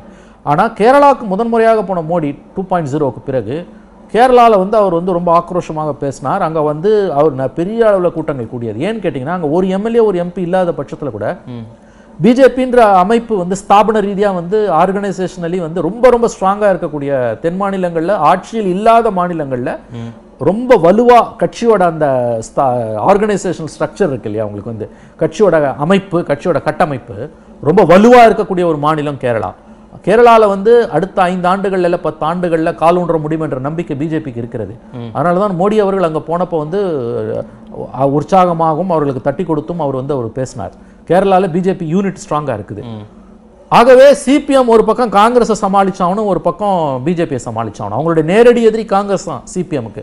ஆனால் கேரளாவுக்கு முதன்முறையாக போன மோடி டூ பாயிண்ட் ஜீரோவுக்கு பிறகு கேரளாவில் வந்து அவர் வந்து ரொம்ப ஆக்ரோஷமாக பேசினார் அங்கே வந்து அவர் பெரிய அளவில் கூட்டங்கள் கூடியது ஏன்னு கேட்டிங்கன்னா அங்கே ஒரு எம்எல்ஏ ஒரு எம்பி இல்லாத பட்சத்தில் கூட பிஜேபின்ற அமைப்பு வந்து ஸ்தாபன ரீதியாக வந்து ஆர்கனைசேஷனலி வந்து ரொம்ப ரொம்ப ஸ்ட்ராங்காக இருக்கக்கூடிய தென் மாநிலங்களில் ஆட்சியில் இல்லாத மாநிலங்களில் ரொம்ப வலுவாக கட்சியோட அந்த ஸ்தா ஆர்கனைசேஷனல் ஸ்ட்ரக்சர் இருக்கு இல்லையா அவங்களுக்கு வந்து கட்சியோட அமைப்பு கட்சியோட கட்டமைப்பு ரொம்ப வலுவாக இருக்கக்கூடிய ஒரு மாநிலம் கேரளா கேரளாவில் வந்து அடுத்த ஐந்து ஆண்டுகள்ல பத்து ஆண்டுகளில் ஊன்ற முடியும் என்ற நம்பிக்கை பிஜேபிக்கு இருக்கிறது அதனால தான் மோடி அவர்கள் அங்கே போனப்போ வந்து உற்சாகமாகவும் அவர்களுக்கு தட்டி கொடுத்தும் அவர் வந்து அவர் பேசினார் கேரளாவில் பிஜேபி யூனிட் ஸ்ட்ராங்காக இருக்குது ஆகவே சிபிஎம் ஒரு பக்கம் காங்கிரஸை சமாளிச்சாவனும் ஒரு பக்கம் பிஜேபியை சமாளிச்சாவனும் அவங்களுடைய நேரடி எதிரி காங்கிரஸ் தான் சிபிஎம்க்கு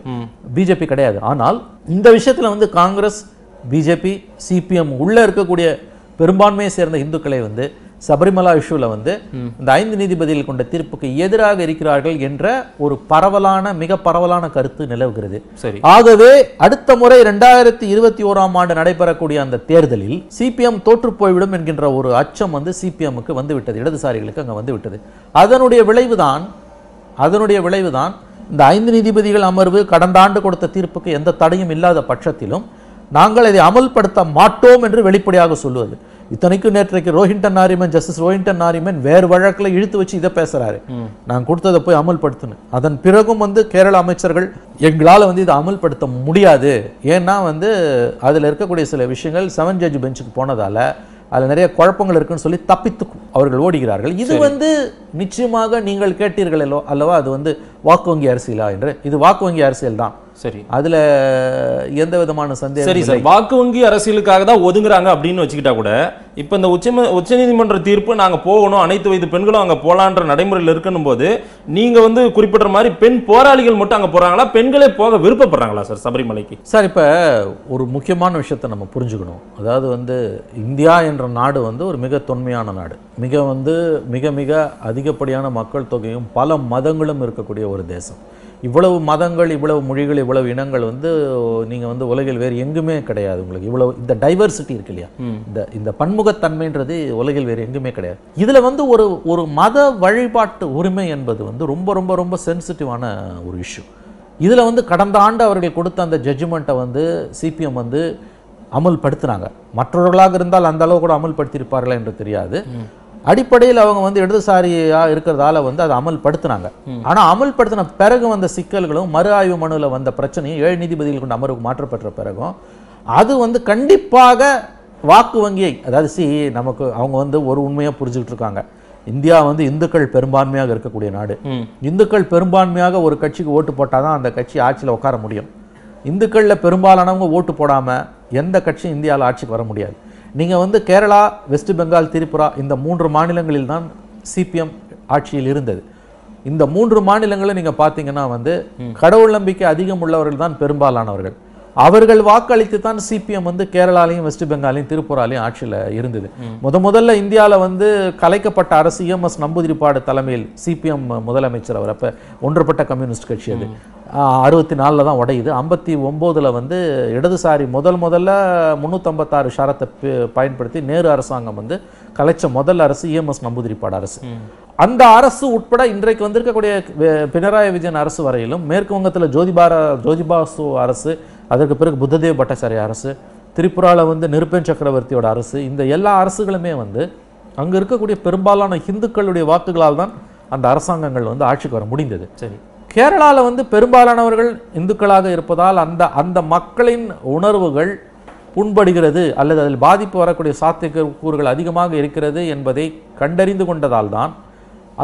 பிஜேபி கிடையாது ஆனால் இந்த விஷயத்தில் வந்து காங்கிரஸ் பிஜேபி சிபிஎம் உள்ளே இருக்கக்கூடிய பெரும்பான்மையை சேர்ந்த இந்துக்களை வந்து சபரிமலா இஷ்யூவில் வந்து இந்த ஐந்து நீதிபதிகள் கொண்ட தீர்ப்புக்கு எதிராக இருக்கிறார்கள் என்ற ஒரு பரவலான மிக பரவலான கருத்து நிலவுகிறது சரி ஆகவே அடுத்த முறை ரெண்டாயிரத்தி இருபத்தி ஓராம் ஆண்டு நடைபெறக்கூடிய அந்த தேர்தலில் சிபிஎம் தோற்று போய்விடும் என்கின்ற ஒரு அச்சம் வந்து சிபிஎம்முக்கு வந்துவிட்டது இடதுசாரிகளுக்கு அங்கே வந்துவிட்டது அதனுடைய விளைவுதான் அதனுடைய விளைவுதான் இந்த ஐந்து நீதிபதிகள் அமர்வு கடந்த ஆண்டு கொடுத்த தீர்ப்புக்கு எந்த தடையும் இல்லாத பட்சத்திலும் நாங்கள் இதை அமல்படுத்த மாட்டோம் என்று வெளிப்படையாக சொல்லுவது இத்தனைக்கும் நேற்றைக்கு ரோஹின்டன் நாரிமன் ஜஸ்டிஸ் ரோஹிண்டன் நாரிமன் வேறு வழக்கில் இழுத்து வச்சு இதை பேசுகிறாரு நான் கொடுத்ததை போய் அமல்படுத்தணும் அதன் பிறகும் வந்து கேரள அமைச்சர்கள் எங்களால் வந்து இதை அமல்படுத்த முடியாது ஏன்னா வந்து அதில் இருக்கக்கூடிய சில விஷயங்கள் செவன் ஜட்ஜ் பெஞ்சுக்கு போனதால அதில் நிறைய குழப்பங்கள் இருக்குன்னு சொல்லி தப்பித்து அவர்கள் ஓடுகிறார்கள் இது வந்து நிச்சயமாக நீங்கள் கேட்டீர்கள் அல்லவா அது வந்து வாக்கு வங்கி அரசியலா என்று இது வாக்கு வங்கி அரசியல் தான் சரி அதுல எந்த விதமான சந்தேகம் சரி சார் வாக்கு வங்கி அரசியலுக்காக தான் ஒதுங்குறாங்க அப்படின்னு வச்சுக்கிட்டா கூட இப்போ இந்த உச்ச உச்சநீதிமன்ற தீர்ப்பு நாங்கள் போகணும் அனைத்து வயது பெண்களும் அங்கே போகலான்ற நடைமுறையில் இருக்கணும் போது நீங்கள் வந்து குறிப்பிடுற மாதிரி பெண் போராளிகள் மட்டும் அங்கே போகிறாங்களா பெண்களே போக விருப்பப்படுறாங்களா சார் சபரிமலைக்கு சார் இப்போ ஒரு முக்கியமான விஷயத்தை நம்ம புரிஞ்சுக்கணும் அதாவது வந்து இந்தியா என்ற நாடு வந்து ஒரு மிக தொன்மையான நாடு மிக வந்து மிக மிக அதிகப்படியான மக்கள் தொகையும் பல மதங்களும் இருக்கக்கூடிய ஒரு ஒரு தேசம் இவ்வளவு மதங்கள் இவ்வளவு மொழிகள் இவ்வளவு இனங்கள் வந்து நீங்கள் வந்து உலகில் வேறு எங்குமே கிடையாது உங்களுக்கு இவ்வளவு இந்த டைவர்சிட்டி இருக்கு இல்லையா இந்த இந்த பன்முகத்தன்மைன்றது உலகில் வேறு எங்குமே கிடையாது இதில் வந்து ஒரு ஒரு மத வழிபாட்டு உரிமை என்பது வந்து ரொம்ப ரொம்ப ரொம்ப சென்சிட்டிவான ஒரு இஷ்யூ இதில் வந்து கடந்த ஆண்டு அவர்கள் கொடுத்த அந்த ஜட்ஜ்மெண்ட்டை வந்து சிபிஎம் வந்து அமல்படுத்துனாங்க மற்றவர்களாக இருந்தால் அந்த அளவு கூட அமல்படுத்தியிருப்பார்களா என்று தெரியாது அடிப்படையில் அவங்க வந்து இடதுசாரியாக இருக்கிறதால வந்து அதை அமல்படுத்தினாங்க ஆனால் அமல்படுத்தின பிறகு வந்த சிக்கல்களும் மறு ஆய்வு மனுவில் வந்த பிரச்சனையும் ஏழு நீதிபதிகள் கொண்ட அமர்வுக்கு மாற்றப்பட்ட பிறகும் அது வந்து கண்டிப்பாக வாக்கு வங்கியை அதாவது சி நமக்கு அவங்க வந்து ஒரு உண்மையாக புரிஞ்சுக்கிட்டு இருக்காங்க இந்தியா வந்து இந்துக்கள் பெரும்பான்மையாக இருக்கக்கூடிய நாடு இந்துக்கள் பெரும்பான்மையாக ஒரு கட்சிக்கு ஓட்டு போட்டால் தான் அந்த கட்சி ஆட்சியில் உட்கார முடியும் இந்துக்களில் பெரும்பாலானவங்க ஓட்டு போடாமல் எந்த கட்சியும் இந்தியாவில் ஆட்சிக்கு வர முடியாது நீங்கள் வந்து கேரளா வெஸ்ட் பெங்கால் திரிபுரா இந்த மூன்று மாநிலங்களில் தான் சிபிஎம் ஆட்சியில் இருந்தது இந்த மூன்று மாநிலங்களும் நீங்கள் பார்த்தீங்கன்னா வந்து கடவுள் நம்பிக்கை அதிகம் உள்ளவர்கள் தான் பெரும்பாலானவர்கள் அவர்கள் வாக்களித்து தான் சிபிஎம் வந்து கேரளாலையும் வெஸ்ட் பெங்காலையும் திருப்பூராலையும் ஆட்சியில் இருந்தது முத முதல்ல இந்தியாவில் வந்து கலைக்கப்பட்ட அரசு இஎம்எஸ் நம்பூதிரிப்பாடு தலைமையில் சிபிஎம் முதலமைச்சர் அவர் அப்போ ஒன்றுபட்ட கம்யூனிஸ்ட் கட்சி அது அறுபத்தி நாலில் தான் உடையுது ஐம்பத்தி ஒம்போதில் வந்து இடதுசாரி முதல் முதல்ல முந்நூற்றம்பத்தாறு ஷாரத்தை பயன்படுத்தி நேரு அரசாங்கம் வந்து கலைச்ச முதல் அரசு இஎம்எஸ் நம்பூதிரிப்பாடு அரசு அந்த அரசு உட்பட இன்றைக்கு வந்திருக்கக்கூடிய பினராயி விஜயன் அரசு வரையிலும் மேற்கு வங்கத்தில் ஜோதிபார ஜோதிபாசு அரசு அதற்கு பிறகு புத்ததேவ் பட்டாச்சாரிய அரசு திரிபுராவில் வந்து நிருப்பேன் சக்கரவர்த்தியோட அரசு இந்த எல்லா அரசுகளுமே வந்து அங்கே இருக்கக்கூடிய பெரும்பாலான இந்துக்களுடைய வாக்குகளால் தான் அந்த அரசாங்கங்கள் வந்து ஆட்சிக்கு வர முடிந்தது சரி கேரளாவில் வந்து பெரும்பாலானவர்கள் இந்துக்களாக இருப்பதால் அந்த அந்த மக்களின் உணர்வுகள் புண்படுகிறது அல்லது அதில் பாதிப்பு வரக்கூடிய சாத்திய கூறுகள் அதிகமாக இருக்கிறது என்பதை கண்டறிந்து கொண்டதால் தான்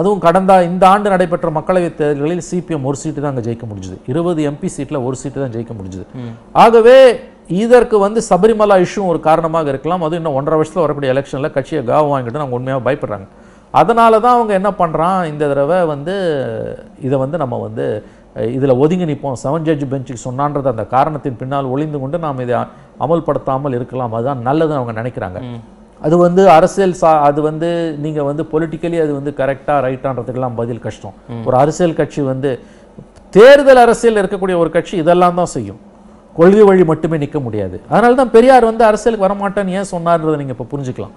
அதுவும் கடந்த இந்த ஆண்டு நடைபெற்ற மக்களவைத் தேர்தல்களில் சிபிஎம் ஒரு சீட்டு தான் அங்கே ஜெயிக்க முடிஞ்சுது இருபது எம்பி சீட்டில் ஒரு சீட்டு தான் ஜெயிக்க முடிஞ்சுது ஆகவே இதற்கு வந்து சபரிமலா இஷ்யூ ஒரு காரணமாக இருக்கலாம் அதுவும் இன்னும் ஒன்றரை வருஷத்தில் வரக்கூடிய எலெக்ஷனில் கட்சியை கவ வாங்கிட்டு நாங்கள் உண்மையாக பயப்படுறாங்க அதனால தான் அவங்க என்ன பண்ணுறான் இந்த தடவை வந்து இதை வந்து நம்ம வந்து இதில் ஒதுங்கி நிற்போம் செவன் ஜட்ஜ் பெஞ்சுக்கு சொன்னான்றது அந்த காரணத்தின் பின்னால் ஒளிந்து கொண்டு நாம் இதை அமல்படுத்தாமல் இருக்கலாம் அதுதான் நல்லதுன்னு அவங்க நினைக்கிறாங்க அது வந்து அரசியல் சா அது வந்து நீங்கள் வந்து பொலிட்டிக்கலி அது வந்து கரெக்டாக ரைட்டான்றதுக்கெல்லாம் பதில் கஷ்டம் ஒரு அரசியல் கட்சி வந்து தேர்தல் அரசியல் இருக்கக்கூடிய ஒரு கட்சி இதெல்லாம் தான் செய்யும் கொள்கை வழி மட்டுமே நிற்க முடியாது அதனால தான் பெரியார் வந்து அரசியலுக்கு வரமாட்டேன்னு ஏன் சொன்னார்ன்றதை நீங்கள் இப்போ புரிஞ்சுக்கலாம்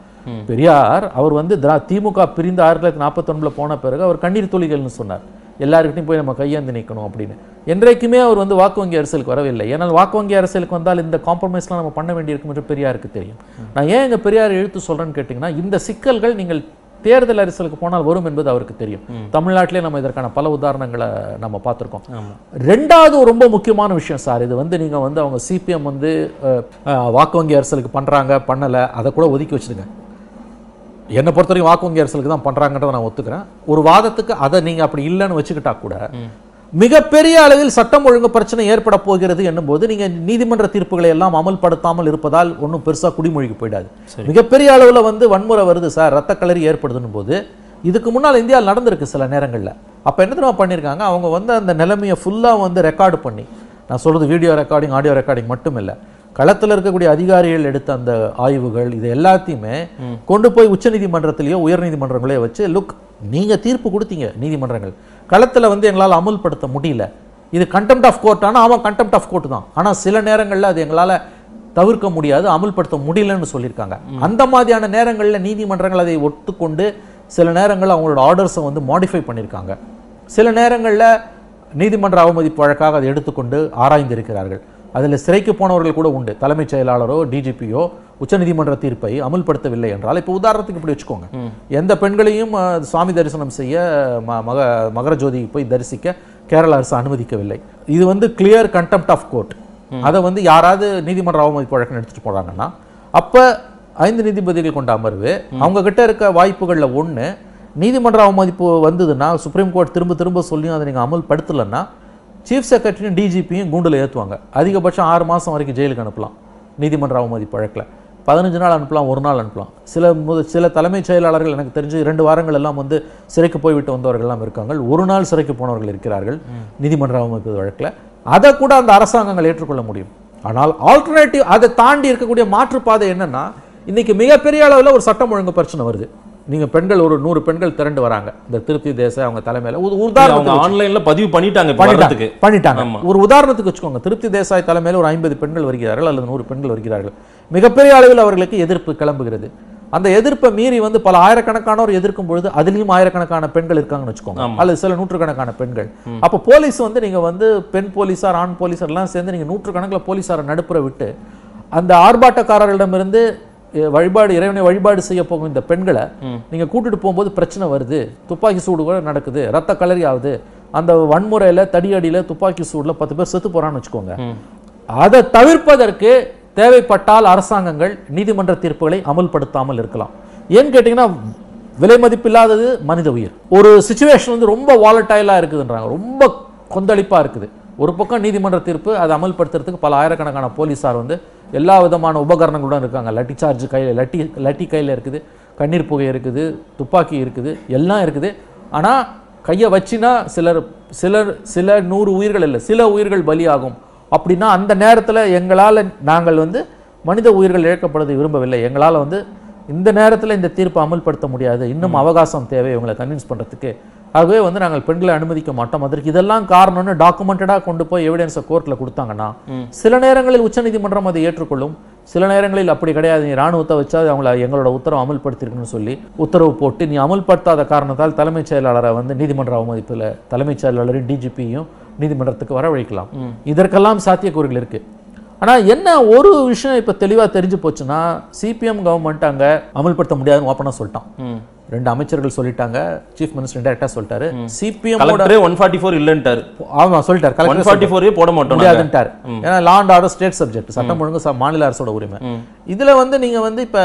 பெரியார் அவர் வந்து திமுக பிரிந்து ஆயிரத்தி தொள்ளாயிரத்தி நாற்பத்தொன்னில் போன பிறகு அவர் கண்ணீர் துளிகள்னு சொன்னார் எல்லாருக்கிட்டையும் போய் நம்ம கையாந்து நிற்கணும் அப்படின்னு என்றைக்குமே அவர் வந்து வாக்கு வங்கி அரசியலுக்கு வரவில்லை ஏன்னால் வாக்கு வங்கி அரசியலுக்கு வந்தால் இந்த காம்ப்ரமைஸ்லாம் நம்ம பண்ண வேண்டியிருக்கும் என்று பெரியாருக்கு தெரியும் நான் ஏன் எங்கள் பெரியார் எழுத்து சொல்கிறேன்னு கேட்டிங்கன்னா இந்த சிக்கல்கள் நீங்கள் தேர்தல் அரசியலுக்கு போனால் வரும் என்பது அவருக்கு தெரியும் தமிழ்நாட்டிலே நம்ம இதற்கான பல உதாரணங்களை நம்ம பார்த்துருக்கோம் ரெண்டாவது ரொம்ப முக்கியமான விஷயம் சார் இது வந்து நீங்கள் வந்து அவங்க சிபிஎம் வந்து வாக்கு வங்கி அரசியலுக்கு பண்ணுறாங்க பண்ணலை அதை கூட ஒதுக்கி வச்சுருங்க என்னை பொறுத்தவரைக்கும் வாக்குவங்கி அரசலுக்கு தான் பண்ணுறாங்கன்றத நான் ஒத்துக்கிறேன் ஒரு வாதத்துக்கு அதை நீங்கள் அப்படி இல்லைன்னு வச்சுக்கிட்டா கூட மிகப்பெரிய அளவில் சட்டம் ஒழுங்கு பிரச்சனை ஏற்பட போகிறது என்னும்போது நீங்கள் நீதிமன்ற தீர்ப்புகளை எல்லாம் அமல்படுத்தாமல் இருப்பதால் ஒன்றும் பெருசாக குடிமொழிக்கு போயிடாது மிகப்பெரிய அளவில் வந்து வன்முறை வருது சார் ரத்த கலரி ஏற்படுதுன்னு போது இதுக்கு முன்னால் இந்தியாவில் நடந்திருக்கு சில நேரங்களில் அப்போ என்ன தெரியுமா பண்ணியிருக்காங்க அவங்க வந்து அந்த நிலைமையை ஃபுல்லாக வந்து ரெக்கார்டு பண்ணி நான் சொல்கிறது வீடியோ ரெக்கார்டிங் ஆடியோ ரெக்கார்டிங் மட்டும் இல்லை களத்தில் இருக்கக்கூடிய அதிகாரிகள் எடுத்த அந்த ஆய்வுகள் இது எல்லாத்தையுமே கொண்டு போய் உச்ச நீதிமன்றத்திலேயோ உயர் நீதிமன்றங்களையோ வச்சு லுக் நீங்கள் தீர்ப்பு கொடுத்தீங்க நீதிமன்றங்கள் களத்தில் வந்து எங்களால் அமுல்படுத்த முடியல இது கண்டெம்ட் ஆஃப் கோர்ட் ஆனால் ஆமாம் கண்டெம்ட் ஆஃப் கோர்ட் தான் ஆனால் சில நேரங்களில் அது எங்களால் தவிர்க்க முடியாது அமுல்படுத்த முடியலன்னு சொல்லியிருக்காங்க அந்த மாதிரியான நேரங்களில் நீதிமன்றங்கள் அதை ஒத்துக்கொண்டு சில நேரங்களில் அவங்களோட ஆர்டர்ஸை வந்து மாடிஃபை பண்ணியிருக்காங்க சில நேரங்களில் நீதிமன்ற அவமதிப்பு வழக்காக அதை எடுத்துக்கொண்டு ஆராய்ந்திருக்கிறார்கள் அதில் சிறைக்கு போனவர்கள் கூட உண்டு தலைமைச் செயலாளரோ டிஜிபியோ உச்சநீதிமன்ற தீர்ப்பை அமுல்படுத்தவில்லை என்றால் இப்போ உதாரணத்துக்கு இப்படி வச்சுக்கோங்க எந்த பெண்களையும் சுவாமி தரிசனம் செய்ய மக மகர ஜோதி போய் தரிசிக்க கேரள அரசு அனுமதிக்கவில்லை இது வந்து கிளியர் கண்டெம்ட் ஆஃப் கோர்ட் அதை வந்து யாராவது நீதிமன்ற அவமதிப்பு வழக்கம் எடுத்துகிட்டு போகிறாங்கன்னா அப்போ ஐந்து நீதிபதிகள் கொண்ட அமர்வு அவங்க கிட்ட இருக்க வாய்ப்புகளில் ஒன்று நீதிமன்ற அவமதிப்பு வந்ததுன்னா சுப்ரீம் கோர்ட் திரும்ப திரும்ப சொல்லியும் அதை நீங்கள் அமல்படுத்தலைன்னா சீஃப் செக்ரட்டரியும் டிஜிபியும் கூண்டில் ஏற்றுவாங்க அதிகபட்சம் ஆறு மாதம் வரைக்கும் ஜெயிலுக்கு அனுப்பலாம் நீதிமன்ற அவமதி பழக்கில் பதினஞ்சு நாள் அனுப்பலாம் ஒரு நாள் அனுப்பலாம் சில முத சில தலைமைச் செயலாளர்கள் எனக்கு தெரிஞ்சு இரண்டு வாரங்கள் எல்லாம் வந்து சிறைக்கு போய்விட்டு வந்தவர்கள்லாம் இருக்காங்க ஒரு நாள் சிறைக்கு போனவர்கள் இருக்கிறார்கள் நீதிமன்ற அவமதிப்பு வழக்கில் அதை கூட அந்த அரசாங்கங்கள் ஏற்றுக்கொள்ள முடியும் ஆனால் ஆல்டர்னேட்டிவ் அதை தாண்டி இருக்கக்கூடிய மாற்றுப்பாதை என்னென்னா இன்றைக்கி மிகப்பெரிய அளவில் ஒரு சட்டம் ஒழுங்கு பிரச்சனை வருது நீங்கள் பெண்கள் ஒரு நூறு பெண்கள் திரண்டு வராங்க இந்த திருப்தி தேச அவங்க தலைமையில் ஒரு உதாரணம் ஆன்லைனில் பதிவு பண்ணிட்டாங்க பண்ணிட்டு பண்ணிட்டாங்க ஒரு உதாரணத்துக்கு வச்சுக்கோங்க திருப்தி தேசாய் தலைமையில் ஒரு ஐம்பது பெண்கள் வருகிறார்கள் அல்லது நூறு பெண்கள் வருகிறார்கள் மிகப்பெரிய அளவில் அவர்களுக்கு எதிர்ப்பு கிளம்புகிறது அந்த எதிர்ப்பை மீறி வந்து பல ஆயிரக்கணக்கானோர் எதிர்க்கும் பொழுது அதுலேயும் ஆயிரக்கணக்கான பெண்கள் இருக்காங்கன்னு வச்சுக்கோங்க அல்லது சில நூற்றுக்கணக்கான பெண்கள் அப்போ போலீஸ் வந்து நீங்கள் வந்து பெண் போலீஸார் ஆண் போலீஸார் எல்லாம் சேர்ந்து நீங்கள் நூற்றுக்கணக்கில் போலீஸாரை நடுப்புற விட்டு அந்த ஆர்ப்பாட்டக்காரர்களிடமிருந்து வழிபாடு இறைவனை வழிபாடு செய்ய போகும் இந்த பெண்களை நீங்கள் கூட்டிட்டு போகும்போது பிரச்சனை வருது துப்பாக்கி சூடு கூட நடக்குது ரத்த கலரி ஆகுது அந்த வன்முறையில் தடியடியில் துப்பாக்கி சூடில் பத்து பேர் செத்து போகிறான்னு வச்சுக்கோங்க அதை தவிர்ப்பதற்கு தேவைப்பட்டால் அரசாங்கங்கள் நீதிமன்ற தீர்ப்புகளை அமல்படுத்தாமல் இருக்கலாம் ஏன்னு கேட்டிங்கன்னா விலை மதிப்பில்லாதது மனித உயிர் ஒரு சுச்சுவேஷன் வந்து ரொம்ப வாலட்டைலாக இருக்குதுன்றாங்க ரொம்ப கொந்தளிப்பாக இருக்குது ஒரு பக்கம் நீதிமன்ற தீர்ப்பு அதை அமல்படுத்துறதுக்கு பல ஆயிரக்கணக்கான போலீஸார் வந்து எல்லா விதமான உபகரணங்களுடன் இருக்காங்க லட்டி சார்ஜ் கையில் லட்டி லட்டி கையில் இருக்குது கண்ணீர் புகை இருக்குது துப்பாக்கி இருக்குது எல்லாம் இருக்குது ஆனால் கையை வச்சுனா சிலர் சிலர் சில நூறு உயிர்கள் இல்லை சில உயிர்கள் பலியாகும் அப்படின்னா அந்த நேரத்தில் எங்களால் நாங்கள் வந்து மனித உயிர்கள் இழக்கப்படுவது விரும்பவில்லை எங்களால் வந்து இந்த நேரத்தில் இந்த தீர்ப்பை அமல்படுத்த முடியாது இன்னும் அவகாசம் தேவை இவங்களை கன்வின்ஸ் பண்ணுறதுக்கு ஆகவே வந்து நாங்கள் பெண்களை அனுமதிக்க மாட்டோம் அதற்கு இதெல்லாம் காரணம்னு டாக்குமெண்டடாக கொண்டு போய் எவிடன்ஸை கோர்ட்டில் கொடுத்தாங்கன்னா சில நேரங்களில் உச்சநீதிமன்றம் அதை ஏற்றுக்கொள்ளும் சில நேரங்களில் அப்படி கிடையாது நீ ராணுவத்தை வச்சா அவங்கள எங்களோட உத்தரவு அமல்படுத்திருக்குன்னு சொல்லி உத்தரவு போட்டு நீ அமல்படுத்தாத காரணத்தால் தலைமைச் செயலாளரை வந்து நீதிமன்ற அவமதிப்பில் தலைமைச் செயலாளரும் டிஜிபியும் நீதிமன்றத்துக்கு வரவழைக்கலாம் இதற்கெல்லாம் சாத்தியக்கூறுகள் இருக்குது ஆனால் என்ன ஒரு விஷயம் இப்போ தெளிவாக தெரிஞ்சு போச்சுன்னா சிபிஎம் கவர்மெண்ட் அங்கே அமல்படுத்த முடியாதுன்னு ஓப்பனாக சொல்லிட்டான் ரெண்டு அமைச்சர்கள் சொல்லிட்டாங்க சீஃப் மினிஸ்டர் டேரக்டா சொல்லிட்டாரு சிபிஎம் ஒன் ஃபார்ட்டி ஃபோர் இல்லைன்ட்டார் ஆமா சொல்லிட்டார் ஒன் ஃபார்ட்டி ஃபோரே போட மாட்டோம் முடியாதுன்ட்டார் ஏன்னா law and order state subject சட்டம் ஒழுங்கு மாநில அரசோட உரிமை இதுல வந்து நீங்க வந்து இப்ப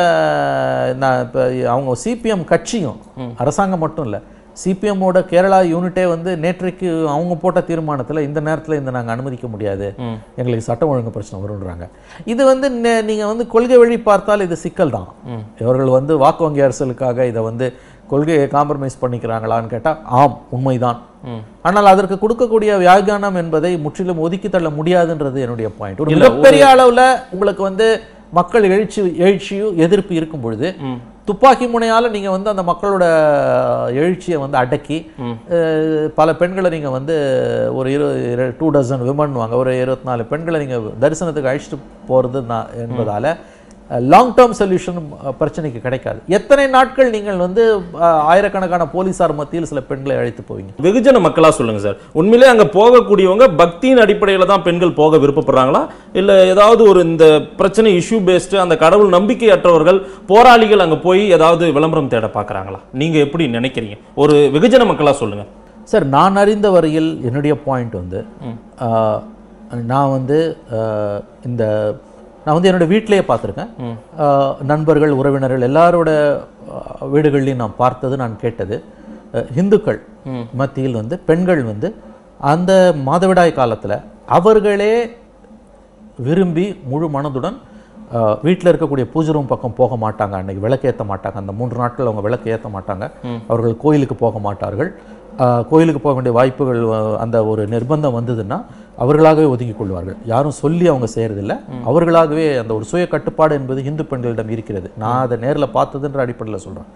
நான் இப்ப அவங்க சிபிஎம் கட்சியும் அரசாங்கம் மட்டும் இல்லை சிபிஎம்மோட கேரளா யூனிட்டே வந்து நேற்றைக்கு அவங்க போட்ட தீர்மானத்தில் இந்த நேரத்தில் இந்த நாங்கள் அனுமதிக்க முடியாது எங்களுக்கு சட்டம் ஒழுங்கு பிரச்சனை வருன்றாங்க இது வந்து நீங்கள் வந்து கொள்கை வழி பார்த்தால் இது சிக்கல் தான் இவர்கள் வந்து வாக்கு வங்கி அரசலுக்காக இதை வந்து கொள்கையை காம்ப்ரமைஸ் பண்ணிக்கிறாங்களான்னு கேட்டால் ஆம் உண்மைதான் ஆனால் அதற்கு கொடுக்கக்கூடிய வியாகியானம் என்பதை முற்றிலும் ஒதுக்கி தள்ள முடியாதுன்றது என்னுடைய பாயிண்ட் ஒரு மிகப்பெரிய அளவில் உங்களுக்கு வந்து மக்கள் எழுச்சி எழுச்சியும் எதிர்ப்பு இருக்கும் பொழுது துப்பாக்கி முனையால் நீங்கள் வந்து அந்த மக்களோட எழுச்சியை வந்து அடக்கி பல பெண்களை நீங்கள் வந்து ஒரு இரு டூ டசன் விமன் வாங்க ஒரு இருபத்தி நாலு பெண்களை நீங்கள் தரிசனத்துக்கு அழைச்சிட்டு போகிறது நான் என்பதால் லாங் டேர்ம் சொல்யூஷனும் பிரச்சனைக்கு கிடைக்காது எத்தனை நாட்கள் நீங்கள் வந்து ஆயிரக்கணக்கான போலீஸார் மத்தியில் சில பெண்களை அழைத்து போவீங்க வெகுஜன மக்களாக சொல்லுங்கள் சார் உண்மையிலே அங்கே போகக்கூடியவங்க பக்தியின் அடிப்படையில் தான் பெண்கள் போக விருப்பப்படுறாங்களா இல்லை ஏதாவது ஒரு இந்த பிரச்சனை இஷ்யூ பேஸ்டு அந்த கடவுள் நம்பிக்கையற்றவர்கள் போராளிகள் அங்கே போய் ஏதாவது விளம்பரம் தேட பார்க்குறாங்களா நீங்கள் எப்படி நினைக்கிறீங்க ஒரு வெகுஜன மக்களாக சொல்லுங்கள் சார் நான் அறிந்த வரையில் என்னுடைய பாயிண்ட் வந்து நான் வந்து இந்த நான் வந்து என்னோட வீட்டிலேயே பார்த்துருக்கேன் நண்பர்கள் உறவினர்கள் எல்லாரோட வீடுகள்லையும் நான் பார்த்தது நான் கேட்டது இந்துக்கள் மத்தியில் வந்து பெண்கள் வந்து அந்த மாதவிடாய் காலத்தில் அவர்களே விரும்பி முழு மனதுடன் வீட்டில் இருக்கக்கூடிய பூஜை ரூம் பக்கம் போக மாட்டாங்க அன்னைக்கு விளக்கு ஏற்ற மாட்டாங்க அந்த மூன்று நாட்கள் அவங்க விளக்கு ஏற்ற மாட்டாங்க அவர்கள் கோயிலுக்கு போக மாட்டார்கள் கோயிலுக்கு போக வேண்டிய வாய்ப்புகள் அந்த ஒரு நிர்பந்தம் வந்ததுன்னா அவர்களாகவே ஒதுங்கிக் கொள்வார்கள் யாரும் சொல்லி அவங்க செய்கிறதில்ல அவர்களாகவே அந்த ஒரு சுய கட்டுப்பாடு என்பது இந்து பெண்களிடம் இருக்கிறது நான் அதை நேரில் பார்த்ததுன்ற அடிப்படையில் சொல்கிறேன்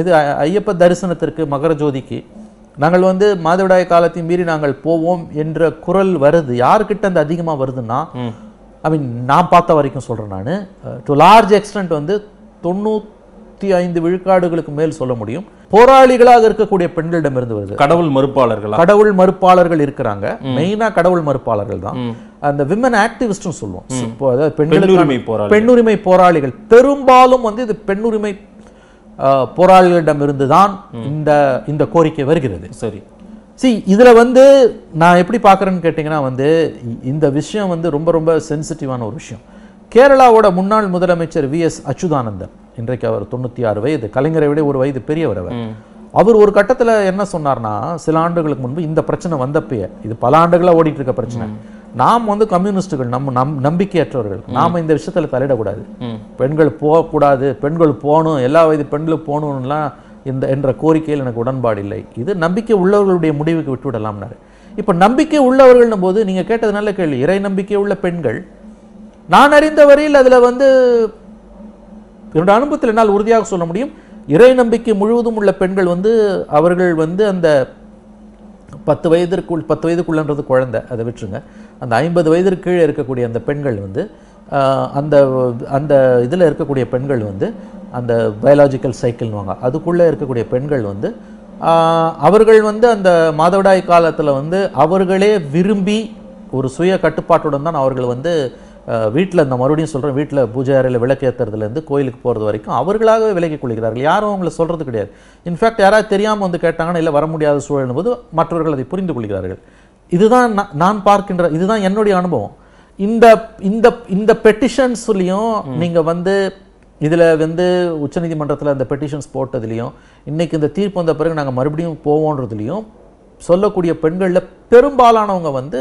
இது ஐயப்ப தரிசனத்திற்கு மகர ஜோதிக்கு நாங்கள் வந்து மாதவிடாய் காலத்தையும் மீறி நாங்கள் போவோம் என்ற குரல் வருது யாருக்கிட்ட அந்த அதிகமாக வருதுன்னா ஐ மீன் நான் பார்த்த வரைக்கும் சொல்கிறேன் நான் டு லார்ஜ் எக்ஸ்டென்ட் வந்து தொண்ணூத் நூற்றி ஐந்து விழுக்காடுகளுக்கு மேல் சொல்ல முடியும் போராளிகளாக இருக்கக்கூடிய பெண்களிடம் இருந்து வருது கடவுள் மறுப்பாளர்கள் கடவுள் மறுப்பாளர்கள் இருக்கிறாங்க மெயினா கடவுள் மறுப்பாளர்கள் தான் அந்த விமன் ஆக்டிவிஸ்ட் சொல்லுவோம் பெண்ணுரிமை போராளிகள் பெரும்பாலும் வந்து இது பெண்ணுரிமை போராளிகளிடம் இருந்து தான் இந்த இந்த கோரிக்கை வருகிறது சரி சி இதில் வந்து நான் எப்படி பார்க்குறேன்னு கேட்டிங்கன்னா வந்து இந்த விஷயம் வந்து ரொம்ப ரொம்ப சென்சிட்டிவான ஒரு விஷயம் கேரளாவோட முன்னாள் முதலமைச்சர் வி எஸ் அச்சுதானந்தன் இன்றைக்கு அவர் தொண்ணூற்றி ஆறு வயது கலைஞரை விட ஒரு வயது பெரியவர் அவர் அவர் ஒரு கட்டத்தில் என்ன சொன்னார்னா சில ஆண்டுகளுக்கு முன்பு இந்த பிரச்சனை வந்தப்பயே இது பல ஆண்டுகளாக ஓடிட்டு இருக்க பிரச்சனை நாம் வந்து கம்யூனிஸ்டுகள் நம்ம நம் நம்பிக்கையற்றவர்கள் நாம் இந்த விஷயத்தில் தலையிடக்கூடாது பெண்கள் போகக்கூடாது பெண்கள் போகணும் எல்லா வயது பெண்களும் போகணும்லாம் இந்த என்ற கோரிக்கையில் எனக்கு உடன்பாடு இல்லை இது நம்பிக்கை உள்ளவர்களுடைய முடிவுக்கு விட்டுவிடலாம்னாரு இப்போ நம்பிக்கை உள்ளவர்கள்னும் போது நீங்கள் கேட்டது நல்ல கேள்வி இறை நம்பிக்கை உள்ள பெண்கள் நான் அறிந்த வரையில் அதில் வந்து என்னோட அனுபவத்தில் என்னால் உறுதியாக சொல்ல முடியும் இறை நம்பிக்கை முழுவதும் உள்ள பெண்கள் வந்து அவர்கள் வந்து அந்த பத்து வயதிற்குள் பத்து வயதுக்குள்ளன்றது குழந்தை அதை விட்டுருங்க அந்த ஐம்பது வயதிற்கு கீழே இருக்கக்கூடிய அந்த பெண்கள் வந்து அந்த அந்த இதில் இருக்கக்கூடிய பெண்கள் வந்து அந்த பயாலாஜிக்கல் சைக்கிள்னுவாங்க அதுக்குள்ளே இருக்கக்கூடிய பெண்கள் வந்து அவர்கள் வந்து அந்த மாதவிடாய் காலத்தில் வந்து அவர்களே விரும்பி ஒரு சுய கட்டுப்பாட்டுடன் தான் அவர்கள் வந்து வீட்டில் இந்த மறுபடியும் சொல்கிறேன் வீட்டில் பூஜை அறையில் விளக்கு ஏற்றுறதுலேருந்து கோயிலுக்கு போகிறது வரைக்கும் அவர்களாகவே விலகி கொள்கிறார்கள் யாரும் அவங்கள சொல்கிறது கிடையாது இன்ஃபேக்ட் யாராவது தெரியாமல் வந்து கேட்டாங்கன்னா இல்லை வர முடியாத சூழல் போது மற்றவர்கள் அதை புரிந்து கொள்கிறார்கள் இதுதான் நான் பார்க்கின்ற இதுதான் என்னுடைய அனுபவம் இந்த இந்த இந்த பெட்டிஷன்ஸ்லேயும் நீங்கள் வந்து இதில் வந்து உச்சநீதிமன்றத்தில் அந்த பெட்டிஷன்ஸ் போட்டதுலேயும் இன்றைக்கி இந்த தீர்ப்பு வந்த பிறகு நாங்கள் மறுபடியும் போவோன்றதுலேயும் சொல்லக்கூடிய பெண்களில் பெரும்பாலானவங்க வந்து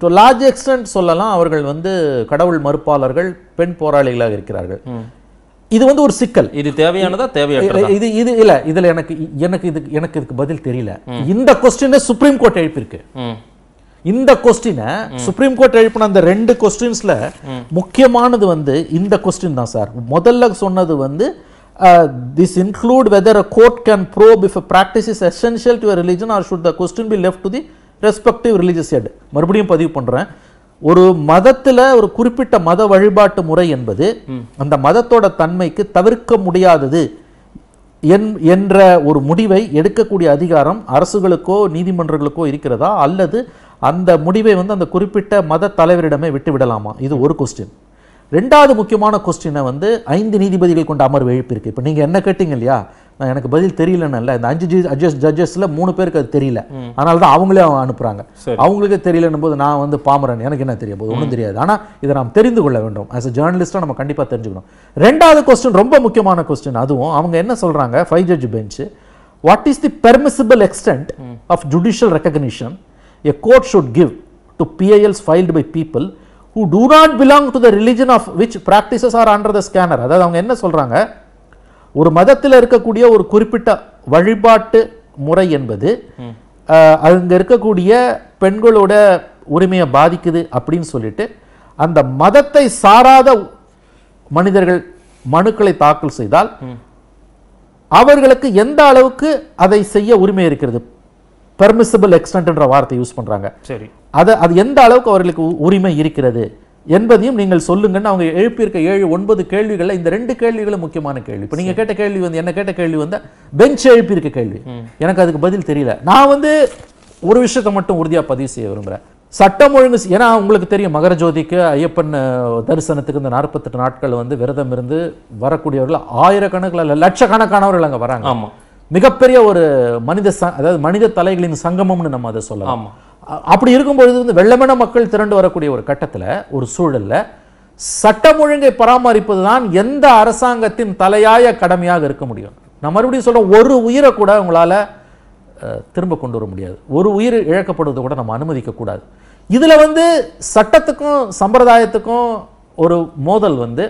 டு லார்ஜ் எக்ஸ்டென்ட் சொல்லலாம் அவர்கள் வந்து கடவுள் மறுப்பாளர்கள் பெண் போராளிகளாக இருக்கிறார்கள் இது வந்து ஒரு சிக்கல் இது தேவையானதா தேவையான இது இது இல்ல இதுல எனக்கு எனக்கு இது எனக்கு இதுக்கு பதில் தெரியல இந்த கொஸ்டினை சுப்ரீம் கோர்ட் எழுப்பியிருக்கு இந்த கொஸ்டினை சுப்ரீம் கோர்ட் எழுப்பின அந்த ரெண்டு கொஸ்டின்ஸ்ல முக்கியமானது வந்து இந்த கொஸ்டின் தான் சார் முதல்ல சொன்னது வந்து this include whether a court can probe if a practice is essential to religion or should the question be left to the respective religious head மறுபடியும் பதிவு பண்ணுறேன் ஒரு மதத்தில் ஒரு குறிப்பிட்ட மத வழிபாட்டு முறை என்பது அந்த மதத்தோட தன்மைக்கு தவிர்க்க முடியாதது என் என்ற ஒரு முடிவை எடுக்கக்கூடிய அதிகாரம் அரசுகளுக்கோ நீதிமன்றங்களுக்கோ இருக்கிறதா அல்லது அந்த முடிவை வந்து அந்த குறிப்பிட்ட மத தலைவரிடமே விட்டு விடலாமா இது ஒரு கொஸ்டின் ரெண்டாவது முக்கியமான கொஸ்டினை வந்து ஐந்து நீதிபதிகள் கொண்ட அமர்வு எழுப்பியிருக்கு இப்போ நீங்கள் என்ன கேட்டீங்க இல்லையா எனக்கு பதில் தெரியலன்னு இந்த அஞ்சு ஜட்ஜஸ் ஜட்ஜஸ்ல மூணு பேருக்கு அது தெரியல அதனால தான் அவங்களே அனுப்புறாங்க அவங்களுக்கு தெரியலன்னு போது நான் வந்து பாமரன் எனக்கு என்ன தெரிய போது ஒன்றும் தெரியாது ஆனால் இதை நாம் தெரிந்து கொள்ள வேண்டும் ஆஸ் அ ஜேர்னலிஸ்டாக நம்ம கண்டிப்பாக தெரிஞ்சுக்கணும் ரெண்டாவது கொஸ்டின் ரொம்ப முக்கியமான கொஸ்டின் அதுவும் அவங்க என்ன சொல்றாங்க five judge bench what is the permissible extent of judicial recognition a court should give to PILs filed by people who do not belong to the religion of which practices are under the scanner அதாவது அவங்க என்ன சொல்கிறாங்க ஒரு மதத்தில் இருக்கக்கூடிய ஒரு குறிப்பிட்ட வழிபாட்டு முறை என்பது அங்க இருக்கக்கூடிய பெண்களோட உரிமையை பாதிக்குது அப்படின்னு சொல்லிட்டு அந்த மதத்தை சாராத மனிதர்கள் மனுக்களை தாக்கல் செய்தால் அவர்களுக்கு எந்த அளவுக்கு அதை செய்ய உரிமை இருக்கிறது பெர்மிசபிள் எக்ஸ்டென்ட்ன்ற வார்த்தை யூஸ் பண்றாங்க சரி அதை அது எந்த அளவுக்கு அவர்களுக்கு உரிமை இருக்கிறது என்பதையும் நீங்கள் சொல்லுங்கன்னு அவங்க எழுப்பியிருக்க ஏழு ஒன்பது கேள்விகளில் இந்த ரெண்டு கேள்விகளும் முக்கியமான கேள்வி இப்போ நீங்கள் கேட்ட கேள்வி வந்து என்ன கேட்ட கேள்வி வந்து பெஞ்ச் எழுப்பியிருக்க கேள்வி எனக்கு அதுக்கு பதில் தெரியல நான் வந்து ஒரு விஷயத்தை மட்டும் உறுதியாக பதிவு செய்ய விரும்புகிறேன் சட்டம் ஒழுங்கு ஏன்னா உங்களுக்கு தெரியும் மகர ஜோதிக்கு ஐயப்பன் தரிசனத்துக்கு இந்த நாற்பத்தெட்டு நாட்கள் வந்து விரதம் இருந்து வரக்கூடியவர்கள் ஆயிரக்கணக்கில் இல்லை லட்சக்கணக்கானவர்கள் அங்கே வராங்க ஆமாம் மிகப்பெரிய ஒரு மனித அதாவது மனித தலைகளின் சங்கமம்னு நம்ம அதை சொல்லலாம் ஆமாம் அப்படி இருக்கும்பொழுது வந்து வெள்ளமென மக்கள் திரண்டு வரக்கூடிய ஒரு கட்டத்தில் ஒரு சூழலில் சட்டம் ஒழுங்கை பராமரிப்பது தான் எந்த அரசாங்கத்தின் தலையாய கடமையாக இருக்க முடியும் நான் மறுபடியும் சொல்ல ஒரு உயிரை கூட உங்களால் திரும்ப கொண்டு வர முடியாது ஒரு உயிர் இழக்கப்படுவதை கூட நம்ம அனுமதிக்கக்கூடாது இதில் வந்து சட்டத்துக்கும் சம்பிரதாயத்துக்கும் ஒரு மோதல் வந்து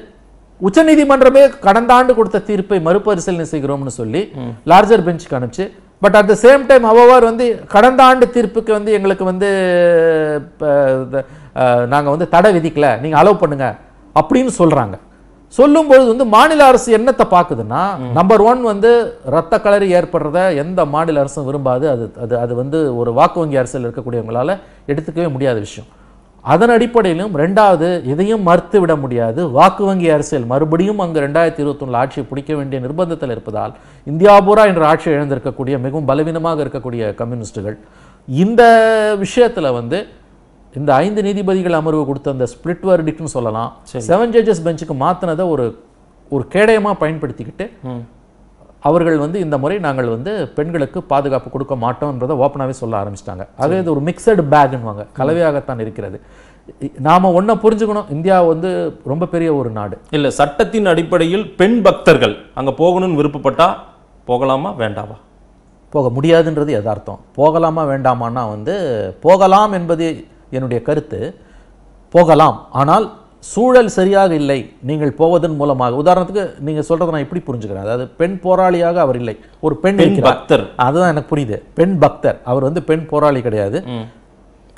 உச்சநீதிமன்றமே கடந்த ஆண்டு கொடுத்த தீர்ப்பை மறுபரிசீலனை செய்கிறோம்னு சொல்லி லார்ஜர் பெஞ்சுக்கு அனுப்பிச்சு but at the same time அவ்வவர் வந்து கடந்த ஆண்டு தீர்ப்புக்கு வந்து எங்களுக்கு வந்து நாங்கள் வந்து தடை விதிக்கலை நீங்கள் அலோவ் பண்ணுங்கள் அப்படின்னு சொல்கிறாங்க சொல்லும்போது வந்து மாநில அரசு என்னத்தை பார்க்குதுன்னா நம்பர் ஒன் வந்து ரத்த கலரி ஏற்படுறத எந்த மாநில அரசும் விரும்பாது அது அது அது வந்து ஒரு வாக்கு வங்கி அரசியல் இருக்கக்கூடியவங்களால் எடுத்துக்கவே முடியாத விஷயம் அதன் அடிப்படையிலும் ரெண்டாவது இதையும் மறுத்து விட முடியாது வாக்கு வங்கி அரசியல் மறுபடியும் அங்கு ரெண்டாயிரத்தி ஒன்று ஆட்சியை பிடிக்க வேண்டிய நிர்பந்தத்தில் இருப்பதால் இந்தியா பூரா என்ற ஆட்சி இழந்திருக்கக்கூடிய மிகவும் பலவீனமாக இருக்கக்கூடிய கம்யூனிஸ்டுகள் இந்த விஷயத்தில் வந்து இந்த ஐந்து நீதிபதிகள் அமர்வு கொடுத்த அந்த ஸ்பிளிட் வர்டிக்னு சொல்லலாம் செவன் ஜட்ஜஸ் பெஞ்சுக்கு மாற்றினதை ஒரு ஒரு கேடயமாக பயன்படுத்திக்கிட்டு அவர்கள் வந்து இந்த முறை நாங்கள் வந்து பெண்களுக்கு பாதுகாப்பு கொடுக்க மாட்டோம்ன்றதை ஓப்பனாகவே சொல்ல ஆரம்பிச்சிட்டாங்க அதே இது ஒரு மிக்சடு பேக்னுவாங்க கலவையாகத்தான் இருக்கிறது நாம ஒன்றை புரிஞ்சுக்கணும் இந்தியா வந்து ரொம்ப பெரிய ஒரு நாடு இல்லை சட்டத்தின் அடிப்படையில் பெண் பக்தர்கள் அங்கே போகணும்னு விருப்பப்பட்டா போகலாமா வேண்டாமா போக முடியாதுன்றது யதார்த்தம் போகலாமா வேண்டாமான்னா வந்து போகலாம் என்பது என்னுடைய கருத்து போகலாம் ஆனால் சூழல் சரியாக இல்லை நீங்கள் போவதன் மூலமாக உதாரணத்துக்கு நீங்க சொல்றதை நான் இப்படி புரிஞ்சுக்கிறேன் அதாவது பெண் போராளியாக அவர் இல்லை ஒரு பெண் பக்தர் அதுதான் எனக்கு புரியுது பெண் பக்தர் அவர் வந்து பெண் போராளி கிடையாது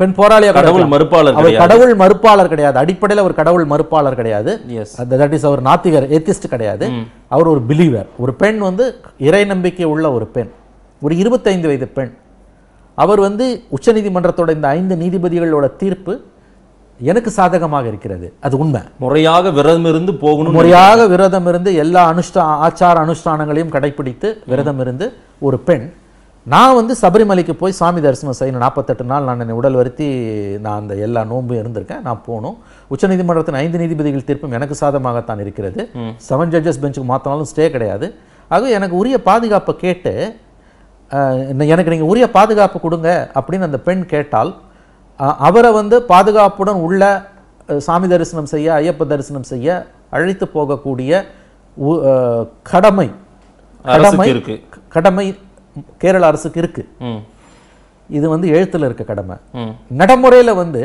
பெண் போராளியாக கடவுள் மறுப்பாளர் அவர் கடவுள் மறுப்பாளர் கிடையாது அடிப்படையில் அவர் கடவுள் மறுப்பாளர் கிடையாது தட் இஸ் அவர் நாத்திகர் ஏத்திஸ்ட் கிடையாது அவர் ஒரு பிலீவர் ஒரு பெண் வந்து இறை நம்பிக்கை உள்ள ஒரு பெண் ஒரு இருபத்தைந்து வயது பெண் அவர் வந்து உச்சநீதிமன்றத்தோட இந்த ஐந்து நீதிபதிகளோட தீர்ப்பு எனக்கு சாதகமாக இருக்கிறது அது உண்மை முறையாக விரதம் இருந்து போகணும் முறையாக விரதம் இருந்து எல்லா அனுஷ்டா ஆச்சார அனுஷ்டானங்களையும் கடைபிடித்து விரதம் இருந்து ஒரு பெண் நான் வந்து சபரிமலைக்கு போய் சாமி தரிசனம் செய்யணும் நாற்பத்தெட்டு நாள் நான் என்னை உடல் வருத்தி நான் அந்த எல்லா நோன்பும் இருந்திருக்கேன் நான் போகணும் உச்சநீதிமன்றத்தின் ஐந்து நீதிபதிகள் தீர்ப்பும் எனக்கு சாதமாகத்தான் இருக்கிறது செவன் ஜட்ஜஸ் பெஞ்சுக்கு மாற்றினாலும் ஸ்டே கிடையாது ஆக எனக்கு உரிய பாதுகாப்பை கேட்டு எனக்கு நீங்கள் உரிய பாதுகாப்பு கொடுங்க அப்படின்னு அந்த பெண் கேட்டால் அவரை வந்து பாதுகாப்புடன் உள்ள சாமி தரிசனம் செய்ய ஐயப்ப தரிசனம் செய்ய அழைத்து போகக்கூடிய கடமை கடமை கடமை கேரள அரசுக்கு இருக்கு இது வந்து எழுத்துல இருக்க கடமை நடைமுறையில வந்து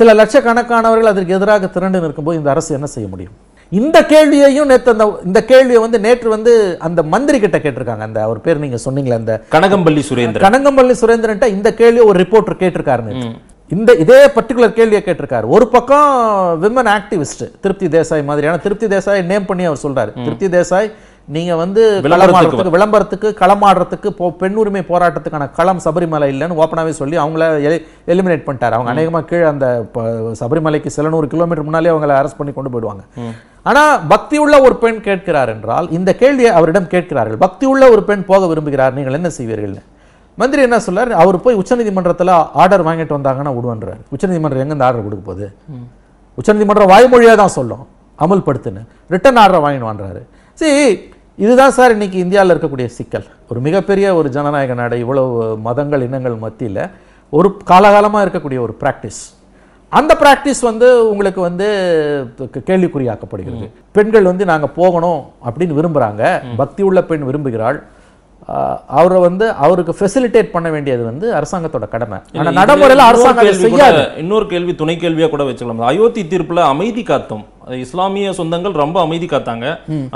சில லட்சக்கணக்கானவர்கள் அதற்கு எதிராக திரண்டு நிற்கும்போது இந்த அரசு என்ன செய்ய முடியும் இந்த கேள்வியையும் நேற்று அந்த இந்த கேள்வியை வந்து நேற்று வந்து அந்த மந்திரி கிட்ட கேட்டிருக்காங்க அந்த அவர் பேர் நீங்க சொன்னீங்களே அந்த கனகம்பள்ளி சுரேந்திரன் கனகம்பள்ளி சுரேந்திரன் இந்த கேள்வியை ஒரு ரிப்போர்ட்டர் கேட்டிருக்காரு இந்த இதே பர்டிகுலர் கேள்வியை கேட்டிருக்காரு ஒரு பக்கம் விமன் ஆக்டிவிஸ்ட் திருப்தி தேசாய் மாதிரியான திருப்தி தேசாய் நேம் பண்ணி அவர் சொல்றாரு திருப்தி தேசாய் நீங்க வந்து களமாடுறதுக்கு விளம்பரத்துக்கு களமாடுறதுக்கு பெண் உரிமை போராட்டத்துக்கான களம் சபரிமலை இல்லைன்னு ஓப்பனாகவே சொல்லி அவங்கள எலிமினேட் பண்ணிட்டாரு அவங்க அநேகமாக கீழே அந்த சபரிமலைக்கு சில நூறு கிலோமீட்டர் முன்னாலே அவங்கள அரெஸ்ட் பண்ணி கொண்டு போயிடுவாங்க ஆனால் பக்தி உள்ள ஒரு பெண் கேட்கிறார் என்றால் இந்த கேள்வியை அவரிடம் கேட்கிறார்கள் பக்தி உள்ள ஒரு பெண் போக விரும்புகிறார் நீங்கள் என்ன செய்வீர்கள் மந்திரி என்ன சொல்லார் அவர் போய் உச்சநீதிமன்றத்தில் ஆர்டர் வாங்கிட்டு வந்தாங்கன்னா விடுவன்றார் உச்சநீதிமன்றம் இந்த ஆர்டர் கொடுக்க போகுது உச்சநீதிமன்றம் வாய்மொழியாக தான் சொல்லும் அமல்படுத்துன்னு ரிட்டன் ஆர்டர் வாங்கிட்டு வாங்குறாரு சரி இதுதான் சார் இன்றைக்கி இந்தியாவில் இருக்கக்கூடிய சிக்கல் ஒரு மிகப்பெரிய ஒரு ஜனநாயக நாடு இவ்வளவு மதங்கள் இனங்கள் மத்தியில் ஒரு காலகாலமாக இருக்கக்கூடிய ஒரு ப்ராக்டிஸ் அந்த ப்ராக்டிஸ் வந்து உங்களுக்கு வந்து கேள்விக்குறியாக்கப்படுகிறது பெண்கள் வந்து நாங்கள் போகணும் அப்படின்னு விரும்புகிறாங்க பக்தி உள்ள பெண் விரும்புகிறாள் அவரை வந்து அவருக்கு ஃபெசிலிட்டேட் பண்ண வேண்டியது வந்து அரசாங்கத்தோட கடமை ஆனால் நடைமுறையில் அரசாங்கம் செய்யாது இன்னொரு கேள்வி துணை கேள்வியா கூட வச்சுக்கலாம் அயோத்தி தீர்ப்புல அமைதி காத்தோம் இஸ்லாமிய சொந்தங்கள் ரொம்ப அமைதி காத்தாங்க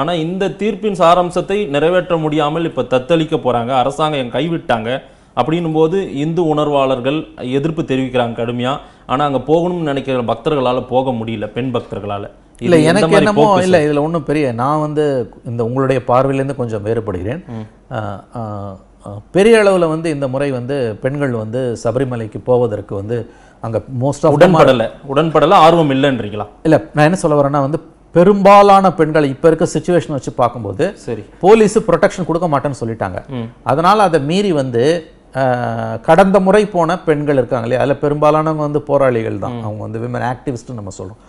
ஆனா இந்த தீர்ப்பின் சாராம்சத்தை நிறைவேற்ற முடியாமல் இப்போ தத்தளிக்க போறாங்க அரசாங்கம் கைவிட்டாங்க அப்படின்னும் போது இந்து உணர்வாளர்கள் எதிர்ப்பு தெரிவிக்கிறாங்க கடுமையாக ஆனால் அங்கே போகணும்னு நினைக்கிற பக்தர்களால் போக முடியல பெண் பக்தர்களால் இல்லை எனக்கு என்னமோ இல்லை இதில் ஒன்றும் பெரிய நான் வந்து இந்த உங்களுடைய பார்வையிலேருந்து கொஞ்சம் வேறுபடுகிறேன் பெரிய அளவில் வந்து இந்த முறை வந்து பெண்கள் வந்து சபரிமலைக்கு போவதற்கு வந்து அங்கே மோஸ்ட் ஆஃப் உடன்படலை உடன்படலை ஆர்வம் இல்லைன்றீங்களா இல்லை நான் என்ன சொல்ல வரேன்னா வந்து பெரும்பாலான பெண்களை இப்போ இருக்க சுச்சுவேஷன் வச்சு பார்க்கும்போது சரி போலீஸு ப்ரொடெக்ஷன் கொடுக்க மாட்டேன்னு சொல்லிட்டாங்க அதனால் அதை மீறி வந்து கடந்த முறை போன பெண்கள் இருக்காங்க இல்லையா அதில் பெரும்பாலானவங்க வந்து போராளிகள் தான் அவங்க வந்து விமன் ஆக்டிவிஸ்ட்னு நம்ம சொல்கிறோம்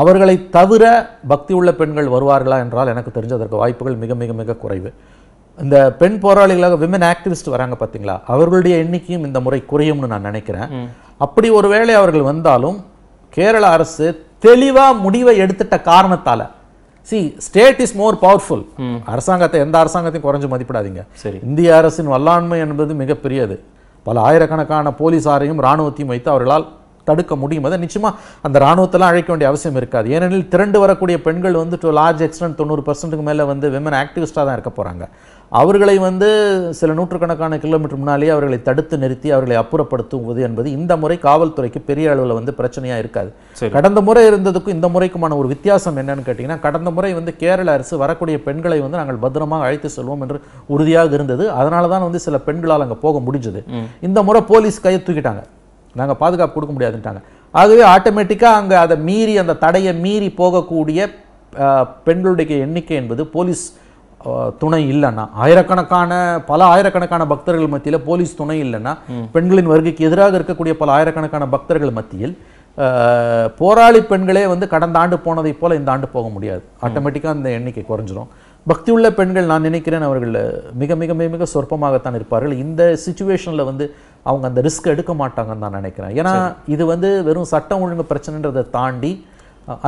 அவர்களை தவிர பக்தி உள்ள பெண்கள் வருவார்களா என்றால் எனக்கு தெரிஞ்சதற்கு வாய்ப்புகள் மிக மிக மிக குறைவு இந்த பெண் போராளிகளாக விமன் ஆக்டிவிஸ்ட் வராங்க பார்த்தீங்களா அவர்களுடைய எண்ணிக்கையும் இந்த முறை குறையும்னு நான் நினைக்கிறேன் அப்படி ஒருவேளை அவர்கள் வந்தாலும் கேரள அரசு தெளிவாக முடிவை எடுத்துட்ட காரணத்தால் see state is more powerful அரசாங்கத்தை எந்த அரசாங்கத்தையும் குறைஞ்சு மதிப்பிடாதீங்க சரி இந்திய அரசின் வல்லாண்மை என்பது மிகப்பெரியது பல ஆயிரக்கணக்கான போலீஸாரையும் இராணுவத்தையும் வைத்து அவர்களால் தடுக்க முடியும் அதை நிச்சயமாக அந்த இராணுவத்தெல்லாம் அழைக்க வேண்டிய அவசியம் இருக்காது ஏனெனில் திரண்டு வரக்கூடிய பெண்கள் வந்து டு லார்ஜ் எக்ஸ்டென்ட் தொண்ணூறு பர்சன்ட்டுக்கு மேலே வந்து விமன் ஆக்டிவிஸ்டாக தான் இருக்க போகிறாங்க அவர்களை வந்து சில நூற்றுக்கணக்கான கிலோமீட்டர் முன்னாலே அவர்களை தடுத்து நிறுத்தி அவர்களை அப்புறப்படுத்துவது என்பது இந்த முறை காவல்துறைக்கு பெரிய அளவில் வந்து பிரச்சனையாக இருக்காது கடந்த முறை இருந்ததுக்கும் இந்த முறைக்குமான ஒரு வித்தியாசம் என்னன்னு கேட்டிங்கன்னா கடந்த முறை வந்து கேரள அரசு வரக்கூடிய பெண்களை வந்து நாங்கள் பத்திரமாக அழைத்து செல்வோம் என்று உறுதியாக இருந்தது அதனால தான் வந்து சில பெண்களால் அங்கே போக முடிஞ்சது இந்த முறை போலீஸ் கையை தூக்கிட்டாங்க நாங்கள் பாதுகாப்பு கொடுக்க முடியாதுன்ட்டாங்க ஆகவே ஆட்டோமேட்டிக்காக அங்கே அதை மீறி அந்த தடையை மீறி போகக்கூடிய பெண்களுடைய எண்ணிக்கை என்பது போலீஸ் துணை இல்லைன்னா ஆயிரக்கணக்கான பல ஆயிரக்கணக்கான பக்தர்கள் மத்தியில் போலீஸ் துணை இல்லைன்னா பெண்களின் வருகைக்கு எதிராக இருக்கக்கூடிய பல ஆயிரக்கணக்கான பக்தர்கள் மத்தியில் போராளி பெண்களே வந்து கடந்த ஆண்டு போனதை போல் இந்த ஆண்டு போக முடியாது ஆட்டோமேட்டிக்காக அந்த எண்ணிக்கை குறைஞ்சிரும் பக்தி உள்ள பெண்கள் நான் நினைக்கிறேன் அவர்கள் மிக மிக மிக மிக சொற்பமாகத்தான் இருப்பார்கள் இந்த சுச்சுவேஷனில் வந்து அவங்க அந்த ரிஸ்க் எடுக்க மாட்டாங்கன்னு நான் நினைக்கிறேன் ஏன்னா இது வந்து வெறும் சட்டம் ஒழுங்கு பிரச்சனைன்றதை தாண்டி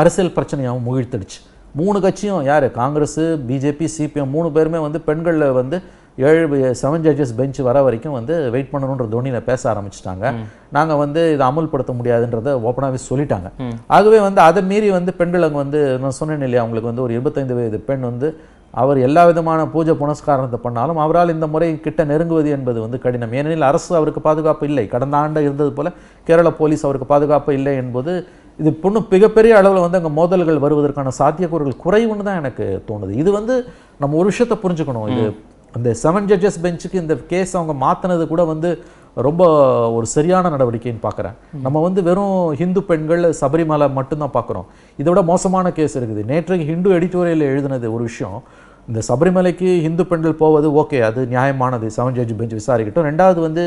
அரசியல் பிரச்சனையாகவும் முகிழ்த்துடுச்சு மூணு கட்சியும் யார் காங்கிரஸ் பிஜேபி சிபிஎம் மூணு பேருமே வந்து பெண்களில் வந்து ஏழு செவன் ஜட்ஜஸ் பெஞ்ச் வர வரைக்கும் வந்து வெயிட் பண்ணணுன்ற தோனியில் பேச ஆரம்பிச்சிட்டாங்க நாங்கள் வந்து இதை அமுல்படுத்த முடியாதுன்றத ஓப்பனாகவே சொல்லிட்டாங்க ஆகவே வந்து அதை மீறி வந்து பெண்கள் அங்கே வந்து நான் சொன்னேன் இல்லையா அவங்களுக்கு வந்து ஒரு இருபத்தைந்து வயது பெண் வந்து அவர் எல்லா விதமான பூஜை புனஸ்காரத்தை பண்ணாலும் அவரால் இந்த முறை கிட்ட நெருங்குவது என்பது வந்து கடினம் ஏனெனில் அரசு அவருக்கு பாதுகாப்பு இல்லை கடந்த ஆண்டு இருந்தது போல கேரள போலீஸ் அவருக்கு பாதுகாப்பு இல்லை என்பது இது பொண்ணு மிகப்பெரிய அளவில் வந்து அங்கே மோதல்கள் வருவதற்கான சாத்தியக்கூறுகள் குறைவுன்னு தான் எனக்கு தோணுது இது வந்து நம்ம ஒரு விஷயத்தை புரிஞ்சுக்கணும் இது அந்த செவன் ஜட்ஜஸ் பெஞ்சுக்கு இந்த கேஸ் அவங்க மாற்றினது கூட வந்து ரொம்ப ஒரு சரியான நடவடிக்கைன்னு பார்க்குறேன் நம்ம வந்து வெறும் ஹிந்து பெண்கள் சபரிமலை மட்டும்தான் பார்க்குறோம் இதை விட மோசமான கேஸ் இருக்குது நேற்றைக்கு ஹிந்து எடிட்டோரியலில் எழுதினது ஒரு விஷயம் இந்த சபரிமலைக்கு இந்து பெண்கள் போவது ஓகே அது நியாயமானது செவன் ஜட்ஜ் பெஞ்ச் விசாரிக்கட்டும் ரெண்டாவது வந்து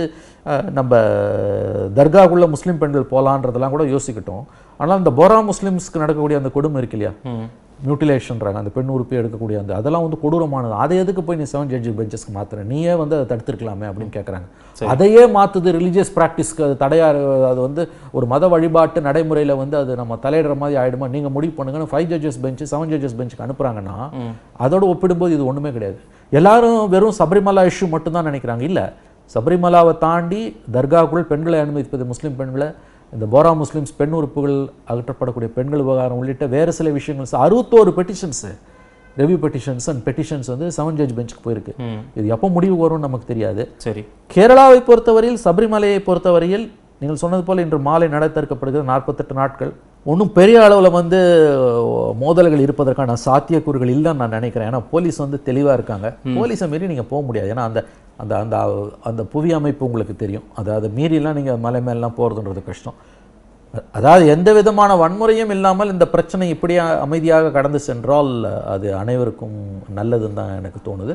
நம்ம தர்காவுக்குள்ள முஸ்லீம் பெண்கள் போகலான்றதெல்லாம் கூட யோசிக்கட்டும் ஆனால் இந்த போரா முஸ்லீம்ஸ்க்கு நடக்கக்கூடிய அந்த கொடுமை இருக்கு இல்லையா மியூட்டிலேஷன்றாங்க அந்த பெண் உறுப்பை எடுக்கக்கூடிய அந்த அதெல்லாம் வந்து கொடூரமானது அதை எதுக்கு போய் நீ செவன் ஜட்ஜி பெஞ்சஸ்க்கு மாற்றுற நீயே வந்து அதை தடுத்துருக்கலாமே அப்படின்னு கேட்குறாங்க அதையே மாற்றுது ரிலீஜியஸ் ப்ராக்டிஸ்க்கு அது தடையாக அது வந்து ஒரு மத வழிபாட்டு நடைமுறையில் வந்து அது நம்ம தலையிடுற மாதிரி ஆகிடுமா நீங்கள் முடிவு பண்ணுங்கன்னு five judges bench seven judges பெஞ்சுக்கு அனுப்புகிறாங்கன்னா அதோட ஒப்பிடும்போது இது ஒன்றுமே கிடையாது எல்லாரும் வெறும் சபரிமலா இஷ்யூ மட்டும்தான் நினைக்கிறாங்க இல்லை சபரிமலாவை தாண்டி தர்காக்குள் பெண்களை அனுமதிப்பது முஸ்லீம் பெண்களை இந்த போரா முஸ்லீம்ஸ் பெண் உறுப்புகள் அகற்றப்படக்கூடிய பெண்கள் விவகாரம் உள்ளிட்ட வேறு சில விஷயங்கள் அறுபத்தோரு petitions review petitions and petitions வந்து செவன் ஜட்ஜ் பெஞ்சுக்கு போயிருக்கு இது எப்போ முடிவு வரும்னு நமக்கு தெரியாது சரி கேரளாவை பொறுத்தவரையில் சபரிமலையை பொறுத்தவரையில் நீங்கள் சொன்னது போல் இன்று மாலை நடத்த திறக்கப்படுகிறது நாற்பத்தெட்டு நாட்கள் ஒன்றும் பெரிய அளவில் வந்து மோதல்கள் இருப்பதற்கான சாத்தியக்கூறுகள் இல்லைன்னு நான் நினைக்கிறேன் ஏன்னா போலீஸ் வந்து தெளிவாக இருக்காங்க போலீஸை மீறி நீங்கள் போக முடியாது ஏன்னா அந்த அந்த அந்த அந்த புவி அமைப்பு உங்களுக்கு தெரியும் அதாவது மீறிலாம் நீங்கள் மலை மேலாம் போகிறதுன்றது கஷ்டம் அதாவது எந்த விதமான வன்முறையும் இல்லாமல் இந்த பிரச்சனை இப்படியே அமைதியாக கடந்து சென்றால் அது அனைவருக்கும் நல்லதுன்னு தான் எனக்கு தோணுது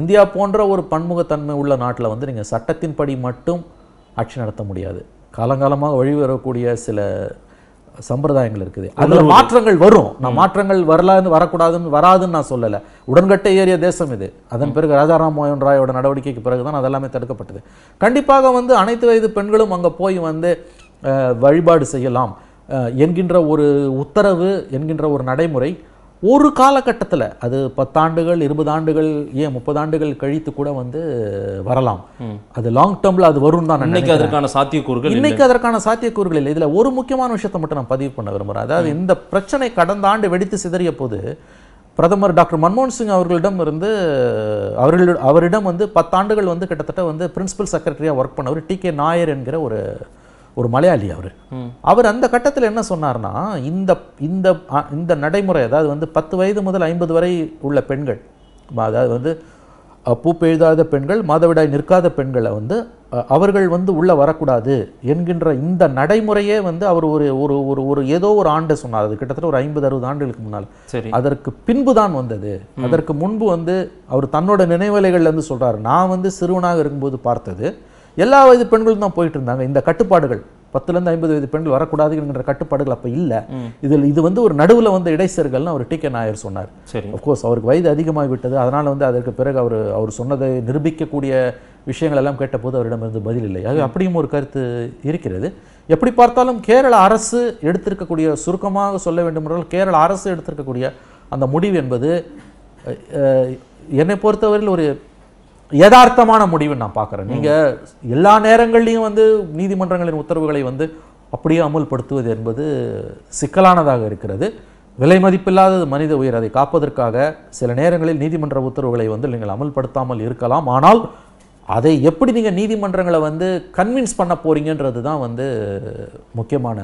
இந்தியா போன்ற ஒரு பன்முகத்தன்மை உள்ள நாட்டில் வந்து நீங்கள் சட்டத்தின்படி மட்டும் ஆட்சி நடத்த முடியாது காலங்காலமாக வழிவரக்கூடிய சில சம்பிரதாயங்கள் இருக்குது அதில் மாற்றங்கள் வரும் நான் மாற்றங்கள் வரலான்னு வரக்கூடாதுன்னு வராதுன்னு நான் சொல்லலை உடன்கட்டை ஏறிய தேசம் இது அதன் பிறகு ராஜாராம் மோகன் ராயோட நடவடிக்கைக்கு பிறகு தான் அதெல்லாமே தடுக்கப்பட்டது கண்டிப்பாக வந்து அனைத்து வயது பெண்களும் அங்கே போய் வந்து வழிபாடு செய்யலாம் என்கின்ற ஒரு உத்தரவு என்கின்ற ஒரு நடைமுறை ஒரு காலகட்டத்தில் அது பத்தாண்டுகள் இருபது ஆண்டுகள் ஏன் முப்பது ஆண்டுகள் கழித்து கூட வந்து வரலாம் அது லாங் டேர்மில் அது வரும் தான் இன்னைக்கு அதற்கான சாத்தியக்கூறுகள் இன்னைக்கு அதற்கான சாத்தியக்கூறுகள் இல்லை இதில் ஒரு முக்கியமான விஷயத்தை மட்டும் நான் பதிவு பண்ண விரும்புகிறேன் அதாவது இந்த பிரச்சனை கடந்த ஆண்டு வெடித்து சிதறிய போது பிரதமர் டாக்டர் மன்மோகன் சிங் அவர்களிடம் இருந்து அவர்கள் அவரிடம் வந்து பத்தாண்டுகள் வந்து கிட்டத்தட்ட வந்து பிரின்சிபல் செக்ரட்டரியாக ஒர்க் பண்ணவர் டி கே நாயர் என்கிற ஒரு ஒரு மலையாளி அவர் அவர் அந்த கட்டத்தில் என்ன சொன்னார்னா இந்த இந்த இந்த நடைமுறை அதாவது வந்து பத்து வயது முதல் ஐம்பது வரை உள்ள பெண்கள் அதாவது வந்து எழுதாத பெண்கள் மாதவிடாய் நிற்காத பெண்களை வந்து அவர்கள் வந்து உள்ளே வரக்கூடாது என்கின்ற இந்த நடைமுறையே வந்து அவர் ஒரு ஒரு ஒரு ஒரு ஏதோ ஒரு ஆண்டு சொன்னார் அது கிட்டத்தட்ட ஒரு ஐம்பது அறுபது ஆண்டுகளுக்கு முன்னால் சரி அதற்கு பின்பு தான் வந்தது அதற்கு முன்பு வந்து அவர் தன்னோட நினைவலைகள்லேருந்து சொல்கிறார் நான் வந்து சிறுவனாக இருக்கும்போது பார்த்தது எல்லா வயது பெண்களும் தான் போயிட்டு இருந்தாங்க இந்த கட்டுப்பாடுகள் பத்துலேருந்து ஐம்பது வயது பெண்கள் வரக்கூடாது என்கிற கட்டுப்பாடுகள் அப்போ இல்லை இதில் இது வந்து ஒரு நடுவில் வந்து இடைச்சர்கள்னு அவர் டி கே நாயர் சொன்னார் சரி அஃப்கோர்ஸ் அவருக்கு வயது அதிகமாகி விட்டது அதனால் வந்து அதற்கு பிறகு அவர் அவர் சொன்னதை நிரூபிக்கக்கூடிய விஷயங்கள் எல்லாம் கேட்டபோது அவரிடமிருந்து பதில் இல்லை அது அப்படியும் ஒரு கருத்து இருக்கிறது எப்படி பார்த்தாலும் கேரள அரசு எடுத்திருக்கக்கூடிய சுருக்கமாக சொல்ல வேண்டும் என்றால் கேரள அரசு எடுத்திருக்கக்கூடிய அந்த முடிவு என்பது என்னை பொறுத்தவரையில் ஒரு யதார்த்தமான முடிவு நான் பார்க்குறேன் நீங்கள் எல்லா நேரங்கள்லையும் வந்து நீதிமன்றங்களின் உத்தரவுகளை வந்து அப்படியே அமுல்படுத்துவது என்பது சிக்கலானதாக இருக்கிறது விலை மதிப்பில்லாதது மனித உயிர் அதை காப்பதற்காக சில நேரங்களில் நீதிமன்ற உத்தரவுகளை வந்து நீங்கள் அமல்படுத்தாமல் இருக்கலாம் ஆனால் அதை எப்படி நீங்கள் நீதிமன்றங்களை வந்து கன்வின்ஸ் பண்ண போகிறீங்கன்றது தான் வந்து முக்கியமான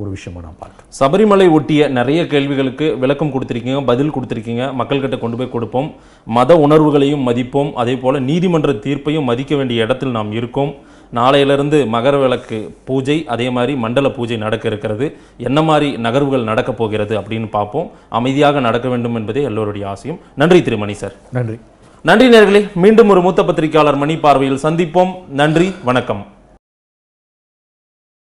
ஒரு விஷயமாக நான் பார்க்குறேன் சபரிமலை ஒட்டிய நிறைய கேள்விகளுக்கு விளக்கம் கொடுத்துருக்கீங்க பதில் கொடுத்துருக்கீங்க மக்கள்கிட்ட கொண்டு போய் கொடுப்போம் மத உணர்வுகளையும் மதிப்போம் அதே போல் நீதிமன்ற தீர்ப்பையும் மதிக்க வேண்டிய இடத்தில் நாம் இருக்கோம் நாளையிலிருந்து மகர விளக்கு பூஜை அதே மாதிரி மண்டல பூஜை நடக்க இருக்கிறது என்ன மாதிரி நகர்வுகள் நடக்கப் போகிறது அப்படின்னு பார்ப்போம் அமைதியாக நடக்க வேண்டும் என்பதே எல்லோருடைய ஆசையும் நன்றி திருமணி சார் நன்றி நன்றி நேர்களே மீண்டும் ஒரு மூத்த பத்திரிகையாளர் மணி பார்வையில் சந்திப்போம் நன்றி வணக்கம்